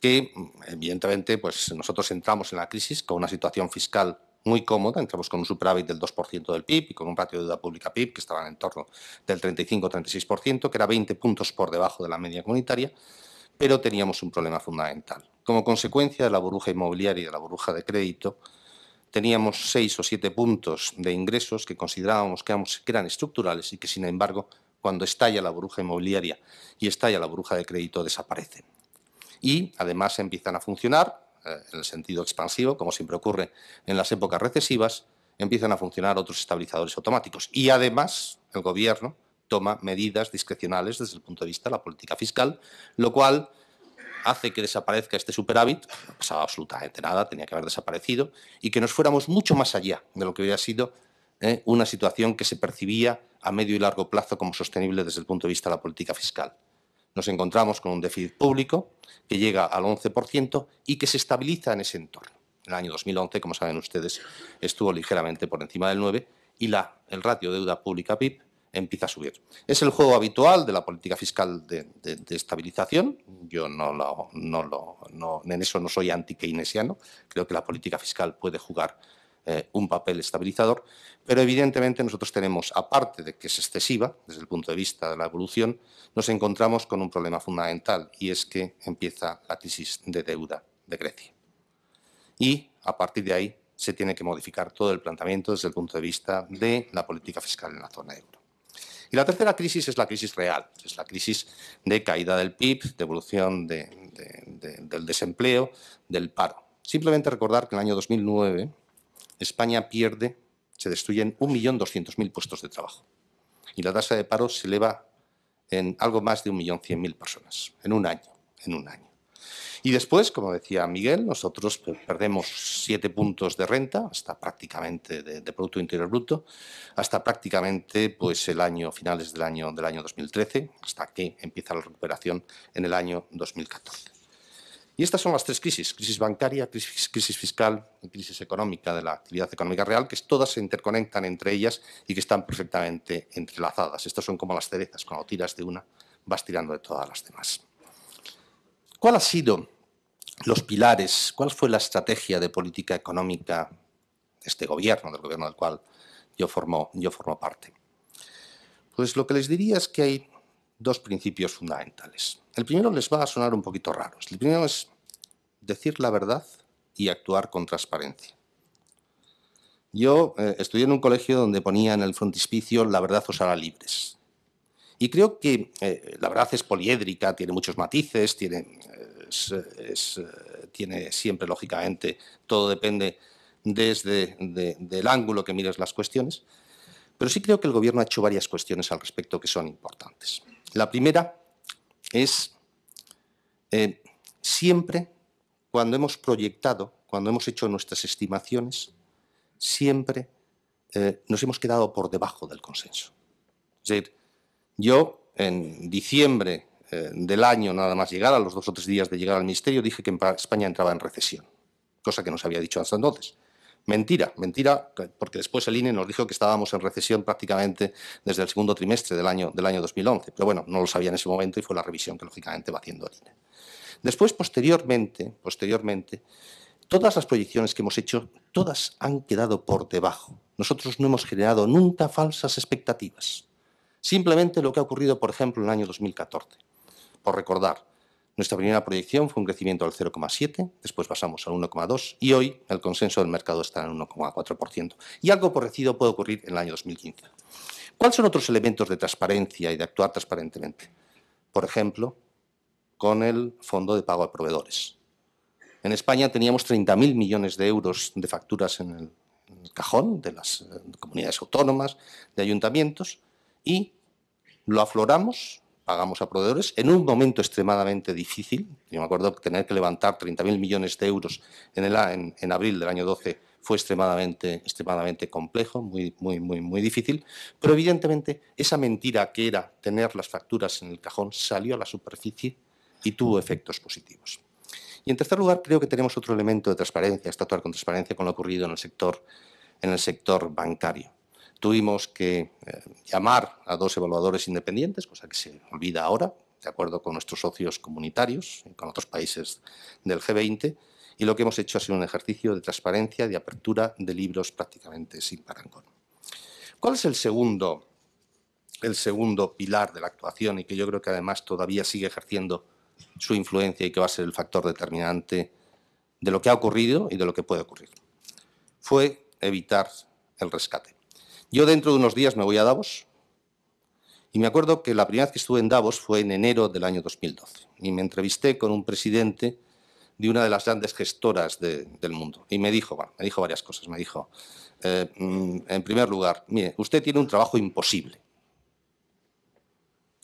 que, mm, evidentemente, pues nosotros entramos en la crisis con una situación fiscal muy cómoda, entramos con un superávit del 2% del PIB y con un ratio de deuda pública PIB que estaba en torno del 35-36%, que era 20 puntos por debajo de la media comunitaria, pero teníamos un problema fundamental. Como consecuencia de la burbuja inmobiliaria y de la burbuja de crédito, teníamos 6 o 7 puntos de ingresos que considerábamos que eran estructurales y que, sin embargo, cuando estalla la burbuja inmobiliaria y estalla la burbuja de crédito, desaparecen. Y, además, empiezan a funcionar eh, en el sentido expansivo, como siempre ocurre en las épocas recesivas, empiezan a funcionar otros estabilizadores automáticos. Y además, el gobierno toma medidas discrecionales desde el punto de vista de la política fiscal, lo cual hace que desaparezca este superávit, no pasaba absolutamente nada, tenía que haber desaparecido, y que nos fuéramos mucho más allá de lo que hubiera sido eh, una situación que se percibía a medio y largo plazo como sostenible desde el punto de vista de la política fiscal nos encontramos con un déficit público que llega al 11% y que se estabiliza en ese entorno. el año 2011, como saben ustedes, estuvo ligeramente por encima del 9 y el ratio de deuda pública PIB empieza a subir. Es el juego habitual de la política fiscal de, estabilización. Yo en eso no soy anti-keynesiano. Creo que la política fiscal puede jugar eh, un papel estabilizador, pero evidentemente nosotros tenemos, aparte de que es excesiva desde el punto de vista de la evolución, nos encontramos con un problema fundamental y es que empieza la crisis de deuda de Grecia. Y a partir de ahí se tiene que modificar todo el planteamiento desde el punto de vista de la política fiscal en la zona euro. Y la tercera crisis es la crisis real, es la crisis de caída del PIB, de evolución del desempleo, del paro. Simplemente recordar que en el año 2009 España pierde, se destruyen 1.200.000 puestos de trabajo y la tasa de paro se eleva en algo más de 1.100.000 personas, en un año, en un año. Y después, como decía Miguel, nosotros pues, perdemos siete puntos de renta, hasta prácticamente de, de, Producto Interior Bruto, hasta prácticamente pues, el año, finales del año, del año 2013, hasta que empieza la recuperación en el año 2014. Y estas son las tres crisis, crisis bancaria, crisis, fiscal y crisis económica de la actividad económica real, que todas se interconectan entre ellas y que están perfectamente entrelazadas. Estas son como las cerezas, cuando tiras de una vas tirando de todas las demás. ¿Cuál ha sido los pilares, cuál fue la estrategia de política económica de este gobierno, del gobierno del cual yo formo, yo formo parte? Pues lo que les diría es que hay dos principios fundamentales. El primero les va a sonar un poquito raro. El primero es decir la verdad y actuar con transparencia. Yo eh, estudié en un colegio donde ponía en el frontispicio la verdad os hará libres. Y creo que eh, la verdad es poliédrica, tiene muchos matices, tiene, siempre, lógicamente, todo depende desde el del ángulo que mires las cuestiones. Pero sí creo que el gobierno ha hecho varias cuestiones al respecto que son importantes. La primera es eh, siempre cuando hemos proyectado, cuando hemos hecho nuestras estimaciones, siempre eh, nos hemos quedado por debajo del consenso. Es decir, yo en diciembre eh, del año, nada más llegar, a los dos o tres días de llegar al ministerio, dije que España entraba en recesión, cosa que nos había dicho hasta entonces. Mentira, mentira, porque después el INE nos dijo que estábamos en recesión prácticamente desde el segundo trimestre del año, del año 2011, pero bueno, no lo sabía en ese momento y fue la revisión que lógicamente va haciendo el INE. Después, posteriormente, posteriormente, todas las proyecciones que hemos hecho, todas han quedado por debajo. Nosotros no hemos generado nunca falsas expectativas. Simplemente lo que ha ocurrido, por ejemplo, en el año 2014. Por recordar, nuestra primera proyección fue un crecimiento del 0,7, después pasamos al 1,2 y hoy el consenso del mercado está en 1,4%. Y algo parecido puede ocurrir en el año 2015. ¿Cuáles son otros elementos de transparencia y de actuar transparentemente? Por ejemplo, con el fondo de pago a proveedores. En España teníamos 30.000 millones de euros de facturas en el, cajón de las eh, comunidades autónomas, de ayuntamientos, y lo afloramos pagamos a proveedores en un momento extremadamente difícil. Yo me acuerdo que tener que levantar 30.000 millones de euros en, abril del año 12 fue extremadamente, extremadamente complejo, muy, muy, muy, muy difícil. Pero evidentemente esa mentira que era tener las facturas en el cajón salió a la superficie y tuvo efectos positivos. Y en tercer lugar, creo que tenemos otro elemento de transparencia, estatuar con transparencia con lo ocurrido en el sector, en el sector bancario. Tuvimos que eh, llamar a dos evaluadores independientes, cosa que se olvida ahora, de acuerdo con nuestros socios comunitarios y con otros países del G20. Y lo que hemos hecho ha sido un ejercicio de transparencia, de apertura de libros prácticamente sin parangón. ¿Cuál es el segundo, el segundo pilar de la actuación y que yo creo que además todavía sigue ejerciendo su influencia y que va a ser el factor determinante de lo que ha ocurrido y de lo que puede ocurrir? Fue evitar el rescate. Yo dentro de unos días me voy a Davos y me acuerdo que la primera vez que estuve en Davos fue en enero del año 2012 y me entrevisté con un presidente de una de las grandes gestoras del mundo y me dijo, me dijo varias cosas, me dijo, eh, mm, en primer lugar, mire, usted tiene un trabajo imposible.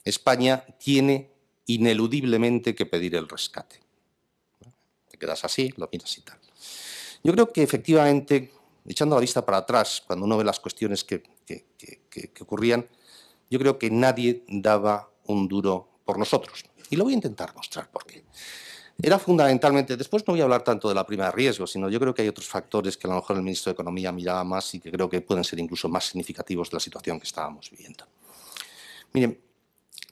España tiene ineludiblemente que pedir el rescate. Te quedas así, lo miras y tal. Yo creo que efectivamente echando la vista para atrás, cuando uno ve las cuestiones que, ocurrían, yo creo que nadie daba un duro por nosotros. Y lo voy a intentar mostrar porque Era fundamentalmente, después no voy a hablar tanto de la prima de riesgo, sino yo creo que hay otros factores que a lo mejor el ministro de Economía miraba más y que creo que pueden ser incluso más significativos de la situación que estábamos viviendo. Miren,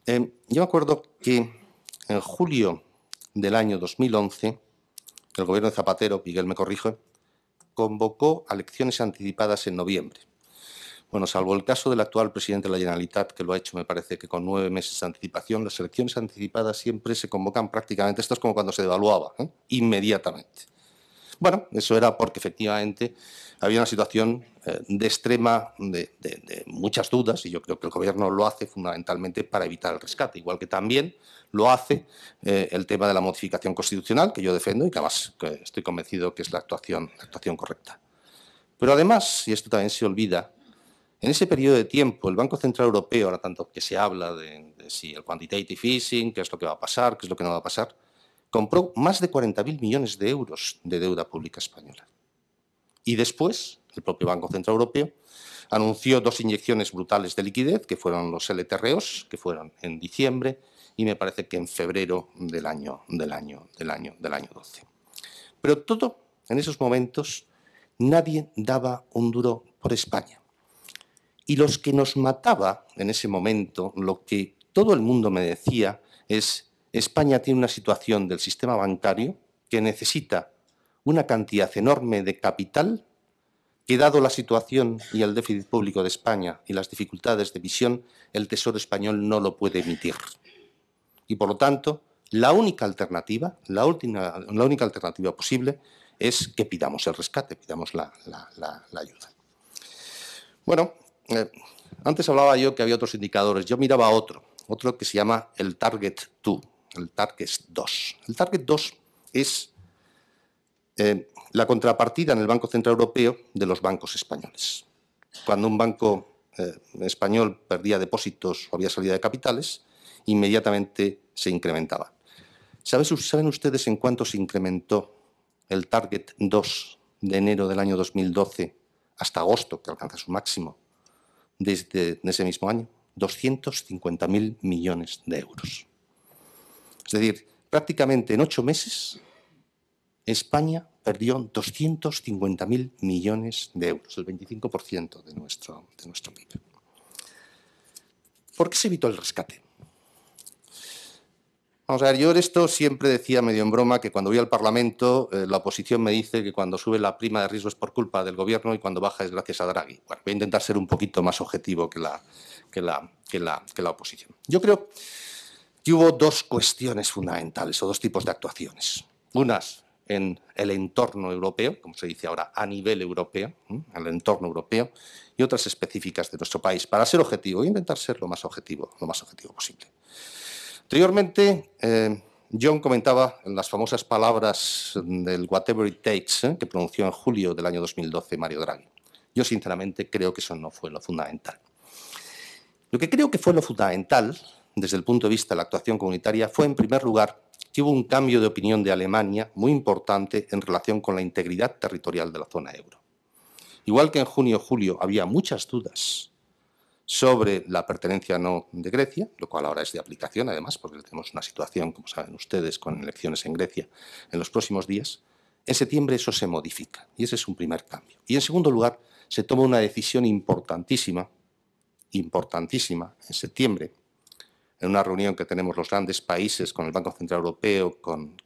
eh, yo me acuerdo que en julio del año 2011, el gobierno de Zapatero, Miguel me corrijo convocó a elecciones anticipadas en noviembre. Bueno, salvo el caso del actual presidente de la Generalitat, que lo ha hecho, me parece que con nueve meses de anticipación, las elecciones anticipadas siempre se convocan prácticamente, esto es como cuando se devaluaba, ¿eh? inmediatamente. Bueno, eso era porque efectivamente había una situación eh, de extrema, de, muchas dudas, y yo creo que el gobierno lo hace fundamentalmente para evitar el rescate, igual que también lo hace eh, el tema de la modificación constitucional, que yo defiendo y que además estoy convencido que es la actuación, correcta. Pero además, y esto también se olvida, en ese periodo de tiempo, el Banco Central Europeo, ahora tanto que se habla de, de si el quantitative easing, qué es lo que va a pasar, qué es lo que no va a pasar, compró más de 40.000 millones de euros de deuda pública española. Y después, el propio Banco Central Europeo anunció dos inyecciones brutales de liquidez, que fueron los LTROs, e que fueron en diciembre y me parece que en febrero del año, del año, del año, del año 12. Pero todo, en esos momentos, nadie daba un duro por España. Y los que nos mataba en ese momento, lo que todo el mundo me decía es España tiene una situación del sistema bancario que necesita una cantidad enorme de capital que dado la situación y el déficit público de España y las dificultades de visión, el Tesoro español no lo puede emitir. Y por lo tanto, la única alternativa, la, única alternativa posible es que pidamos el rescate, pidamos la, ayuda. Bueno, eh, antes hablaba yo que había otros indicadores, yo miraba otro, otro que se llama el Target 2, el Target 2. El Target 2 es eh, la contrapartida en el Banco Central Europeo de los bancos españoles. Cuando un banco eh, español perdía depósitos o había salida de capitales, inmediatamente se incrementaba. ¿Saben ustedes en cuánto se incrementó el Target 2 de enero del año 2012 hasta agosto, que alcanza su máximo, desde ese mismo año? 250.000 millones de euros. Es decir, prácticamente en ocho meses España perdió 250.000 millones de euros, el 25% de nuestro, de nuestro PIB. ¿Por qué se evitó el rescate? Vamos a ver, yo en esto siempre decía medio en broma que cuando voy al Parlamento eh, la oposición me dice que cuando sube la prima de riesgo es por culpa del gobierno y cuando baja es gracias a Draghi. voy a intentar ser un poquito más objetivo que la, que la, que que la oposición. Yo creo y hubo dos cuestiones fundamentales o dos tipos de actuaciones. Unas en el entorno europeo, como se dice ahora, a nivel europeo, ...en el entorno europeo, y otras específicas de nuestro país, para ser objetivo, e intentar ser lo más objetivo, lo más objetivo posible. Anteriormente, eh, John comentaba las famosas palabras del whatever it takes ¿eh? que pronunció en julio del año 2012 Mario Draghi. Yo sinceramente creo que eso no fue lo fundamental. Lo que creo que fue lo fundamental desde el punto de vista de la actuación comunitaria fue, en primer lugar, que hubo un cambio de opinión de Alemania muy importante en relación con la integridad territorial de la zona euro. Igual que en junio-julio había muchas dudas sobre la pertenencia no de Grecia, lo cual ahora es de aplicación, además, porque tenemos una situación, como saben ustedes, con elecciones en Grecia en los próximos días, en septiembre eso se modifica y ese es un primer cambio. Y en segundo lugar, se toma una decisión importantísima, importantísima, en septiembre, en una reunión que tenemos los grandes países con el Banco Central Europeo, con,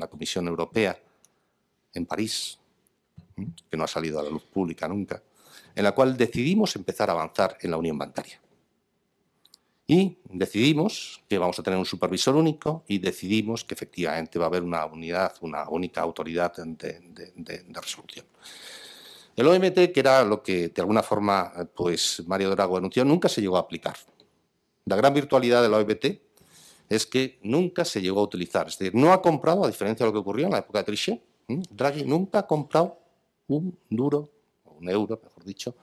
la Comisión Europea, en París, que no ha salido a la luz pública nunca, en la cual decidimos empezar a avanzar en la unión bancaria. Y decidimos que vamos a tener un supervisor único y decidimos que efectivamente va a haber una unidad, una única autoridad de, resolución. El OMT, que era lo que de alguna forma pues, Mario Drago anunció, nunca se llegó a aplicar. La gran virtualidad de la OEBT es que nunca se llegó a utilizar. Es decir, no ha comprado, a diferencia de lo que ocurrió en la época de Trichet, Draghi nunca ha comprado un duro, un euro, mejor dicho,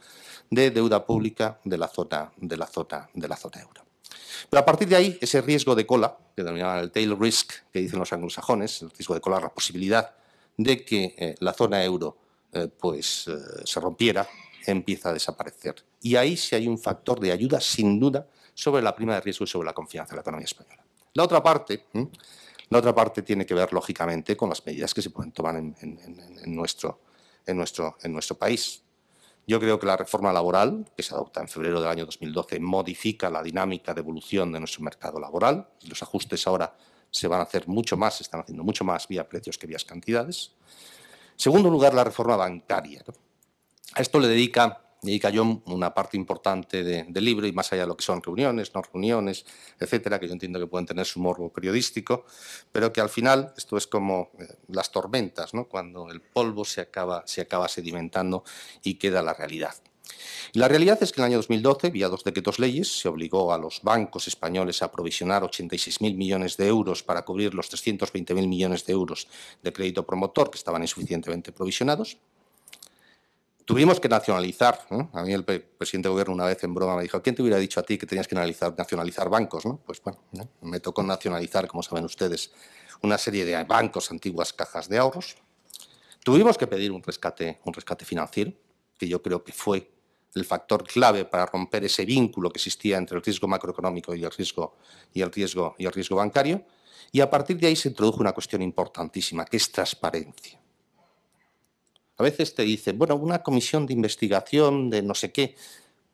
de deuda pública de la zona, de la zona, de la zona euro. Pero a partir de ahí, ese riesgo de cola, que denominaban el tail risk, que dicen los anglosajones, el riesgo de cola, la posibilidad de que eh, la zona euro eh, pues, eh, se rompiera, empieza a desaparecer. Y ahí sí hay un factor de ayuda, sin duda, sobre la prima de riesgo y sobre la confianza de la economía española. La otra parte, la otra parte tiene que ver, lógicamente, con las medidas que se pueden tomar en, nuestro, en, nuestro, en nuestro país. Yo creo que la reforma laboral, que se adopta en febrero del año 2012, modifica la dinámica de evolución de nuestro mercado laboral. los ajustes ahora se van a hacer mucho más, se están haciendo mucho más vía precios que vía cantidades. Segundo lugar, la reforma bancaria. A esto le dedica y cayó una parte importante del libro, y más allá de lo que son reuniones, no reuniones, etcétera, que yo entiendo que pueden tener su morbo periodístico, pero que al final esto es como eh, las tormentas, cuando el polvo se acaba, se acaba sedimentando y queda la realidad. La realidad es que en el año 2012, vía dos decretos leyes, se obligó a los bancos españoles a provisionar 86.000 millones de euros para cubrir los 320.000 millones de euros de crédito promotor que estaban insuficientemente provisionados. Tuvimos que nacionalizar. A mí el presidente de gobierno una vez en broma me dijo, ¿quién te hubiera dicho a ti que tenías que nacionalizar, bancos? Pues bueno, me tocó nacionalizar, como saben ustedes, una serie de bancos, antiguas cajas de ahorros. Tuvimos que pedir un rescate, un rescate financiero, que yo creo que fue el factor clave para romper ese vínculo que existía entre el riesgo macroeconómico y el riesgo, y el riesgo, y el riesgo bancario. Y a partir de ahí se introdujo una cuestión importantísima, que es transparencia. A veces te dicen, bueno, una comisión de investigación de no sé qué.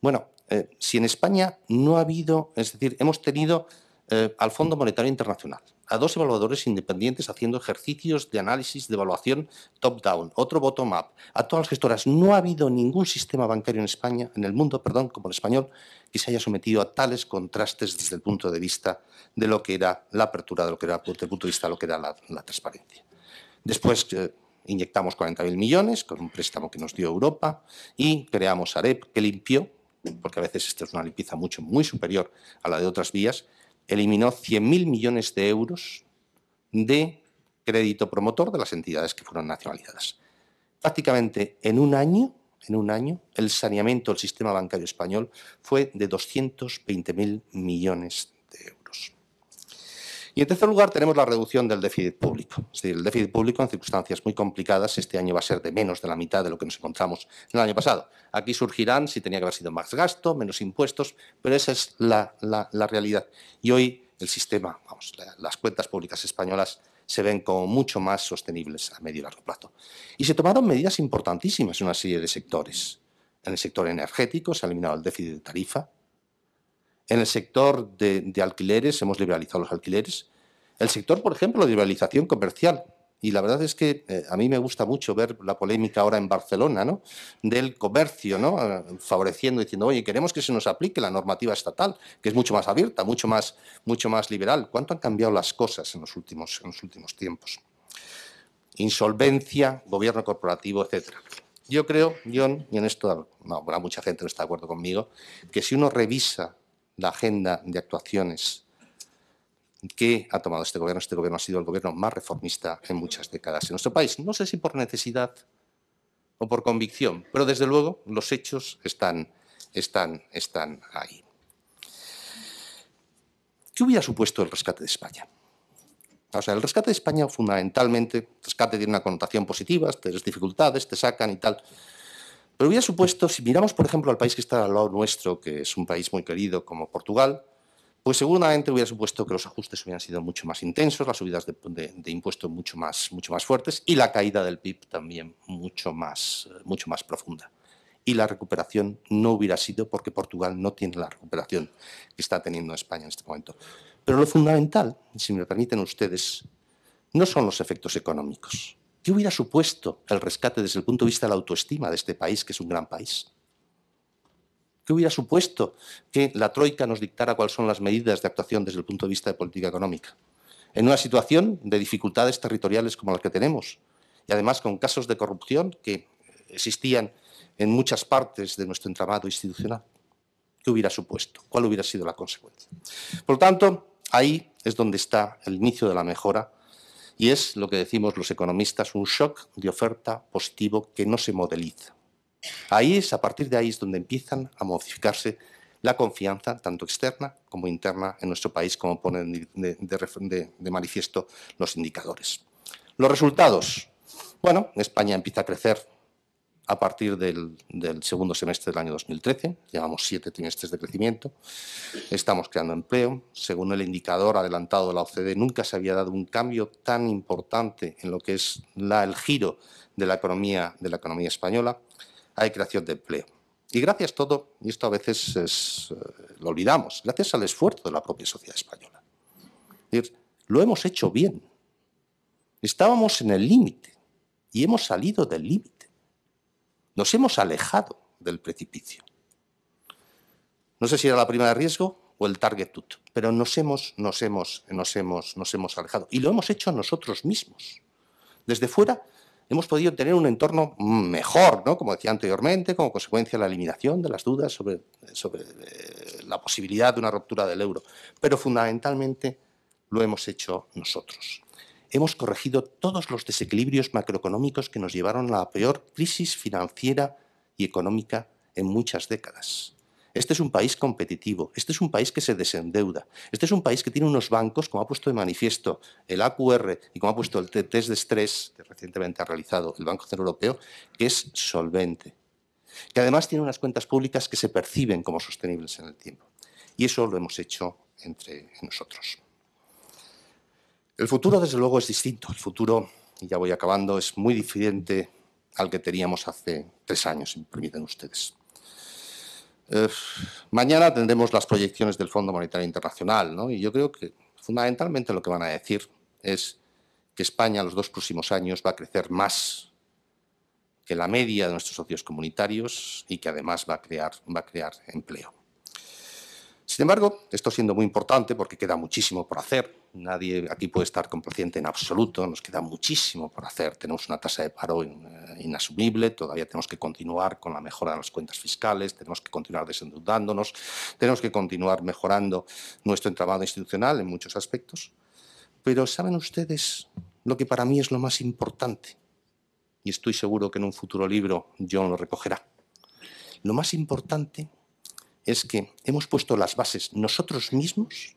Bueno, eh, si en España no ha habido, es decir, hemos tenido eh, al Fondo Monetario Internacional, a dos evaluadores independientes haciendo ejercicios de análisis de evaluación top-down, otro bottom-up, a todas las gestoras. No ha habido ningún sistema bancario en España, en el mundo, perdón, como el español, que se haya sometido a tales contrastes desde el punto de vista de lo que era la apertura, de lo que era, desde el punto de vista de lo que era la, transparencia. Después, eh, Inyectamos 40.000 millones con un préstamo que nos dio Europa y creamos AREP, que limpió, porque a veces esta es una limpieza mucho, muy superior a la de otras vías, eliminó 100.000 millones de euros de crédito promotor de las entidades que fueron nacionalizadas. Prácticamente en un año, en un año, el saneamiento del sistema bancario español fue de 220.000 millones y en tercer lugar tenemos la reducción del déficit público. Es decir, el déficit público en circunstancias muy complicadas este año va a ser de menos de la mitad de lo que nos encontramos en el año pasado. Aquí surgirán si tenía que haber sido más gasto, menos impuestos, pero esa es la, la realidad. Y hoy el sistema, vamos, las cuentas públicas españolas se ven como mucho más sostenibles a medio y largo plazo. Y se tomaron medidas importantísimas en una serie de sectores. En el sector energético se ha eliminado el déficit de tarifa, en el sector de, alquileres hemos liberalizado los alquileres. El sector, por ejemplo, de liberalización comercial, y la verdad es que eh, a mí me gusta mucho ver la polémica ahora en Barcelona, ¿no? Del comercio, ¿no? Eh, favoreciendo, diciendo, oye, queremos que se nos aplique la normativa estatal, que es mucho más abierta, mucho más, mucho más liberal. ¿Cuánto han cambiado las cosas en los últimos, en los últimos tiempos? Insolvencia, gobierno corporativo, etc. Yo creo, John, y en esto no, mucha gente no está de acuerdo conmigo, que si uno revisa la agenda de actuaciones que ha tomado este gobierno. Este gobierno ha sido el gobierno más reformista en muchas décadas en nuestro país. No sé si por necesidad o por convicción, pero desde luego los hechos están, están, están ahí. ¿Qué hubiera supuesto el rescate de España? O sea, el rescate de España fundamentalmente, rescate tiene una connotación positiva, tienes dificultades, te sacan y tal. Pero hubiera supuesto, si miramos, por ejemplo, al país que está al lado nuestro, que es un país muy querido como Portugal, pues seguramente hubiera supuesto que los ajustes hubieran sido mucho más intensos, las subidas de, impuestos mucho más, mucho más fuertes y la caída del PIB también mucho más, eh, mucho más profunda. Y la recuperación no hubiera sido porque Portugal no tiene la recuperación que está teniendo España en este momento. Pero lo fundamental, si me permiten ustedes, no son los efectos económicos. ¿Qué hubiera supuesto el rescate desde el punto de vista de la autoestima de este país, que es un gran país? ¿Qué hubiera supuesto que la Troika nos dictara cuáles son las medidas de actuación desde el punto de vista de política económica? En una situación de dificultades territoriales como la que tenemos, y además con casos de corrupción que existían en muchas partes de nuestro entramado institucional. ¿Qué hubiera supuesto? ¿Cuál hubiera sido la consecuencia? Por lo tanto, ahí es donde está el inicio de la mejora y es lo que decimos los economistas, un shock de oferta positivo que no se modeliza. Ahí es, a partir de ahí es donde empiezan a modificarse la confianza, tanto externa como interna, en nuestro país, como ponen de, de manifiesto los indicadores. Los resultados. Bueno, España empieza a crecer a partir del, segundo semestre del año 2013. Llevamos siete trimestres de crecimiento. Estamos creando empleo. Según el indicador adelantado de la OCDE, nunca se había dado un cambio tan importante en lo que es el giro de la, economía, de la española. Hay creación de empleo. Y gracias a todo, y esto a veces eh, lo olvidamos, gracias al esfuerzo de la propia sociedad española. lo hemos hecho bien. Estábamos en el límite y hemos salido del límite. Nos hemos alejado del precipicio. No sé si era la prima de riesgo o el target tut, pero nos hemos, nos hemos, nos hemos, alejado. Y lo hemos hecho nosotros mismos. Desde fuera hemos podido tener un entorno mejor, ¿no? como decía anteriormente, como consecuencia de la eliminación de las dudas sobre, eh, la posibilidad de una ruptura del euro. Pero fundamentalmente lo hemos hecho nosotros hemos corregido todos los desequilibrios macroeconómicos que nos llevaron a la peor crisis financiera y económica en muchas décadas. Este es un país competitivo, este es un país que se desendeuda, este es un país que tiene unos bancos, como ha puesto de manifiesto el AQR y como ha puesto el test de estrés que recientemente ha realizado el Banco Central Europeo, que es solvente, que además tiene unas cuentas públicas que se perciben como sostenibles en el tiempo. Y eso lo hemos hecho entre nosotros. El futuro, desde luego, es distinto. El futuro, y ya voy acabando, es muy diferente al que teníamos hace tres años, si me permiten ustedes. Eh, mañana tendremos las proyecciones del Fondo Monetario Internacional, ¿no? Y yo creo que fundamentalmente lo que van a decir es que España en los dos próximos años va a crecer más que la media de nuestros socios comunitarios y que además va a crear empleo. Sin embargo, esto siendo muy importante porque queda muchísimo por hacer, nadie aquí puede estar complaciente en absoluto, nos queda muchísimo por hacer, tenemos una tasa de paro eh, inasumible, todavía tenemos que continuar con la mejora de las cuentas fiscales, tenemos que continuar desendudándonos, tenemos que continuar mejorando nuestro entramado institucional en muchos aspectos, pero ¿saben ustedes lo que para mí es lo más importante? Y estoy seguro que en un futuro libro yo lo recogerá. Lo más importante es que hemos puesto las bases nosotros mismos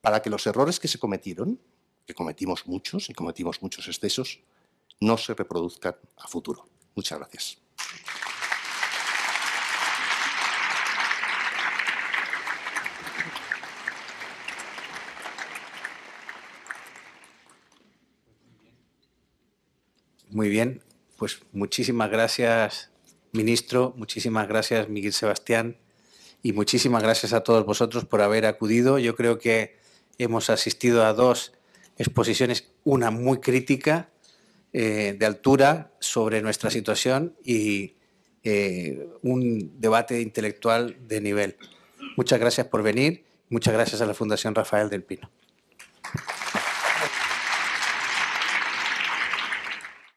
para que los errores que se cometieron, que cometimos muchos y cometimos muchos excesos, no se reproduzcan a futuro. Muchas gracias. Muy bien, pues muchísimas gracias, ministro, muchísimas gracias, Miguel Sebastián y muchísimas gracias a todos vosotros por haber acudido. Yo creo que hemos asistido a dos exposiciones, una muy crítica, eh, de altura sobre nuestra situación y eh, un debate intelectual de nivel. Muchas gracias por venir, muchas gracias a la Fundación Rafael del Pino.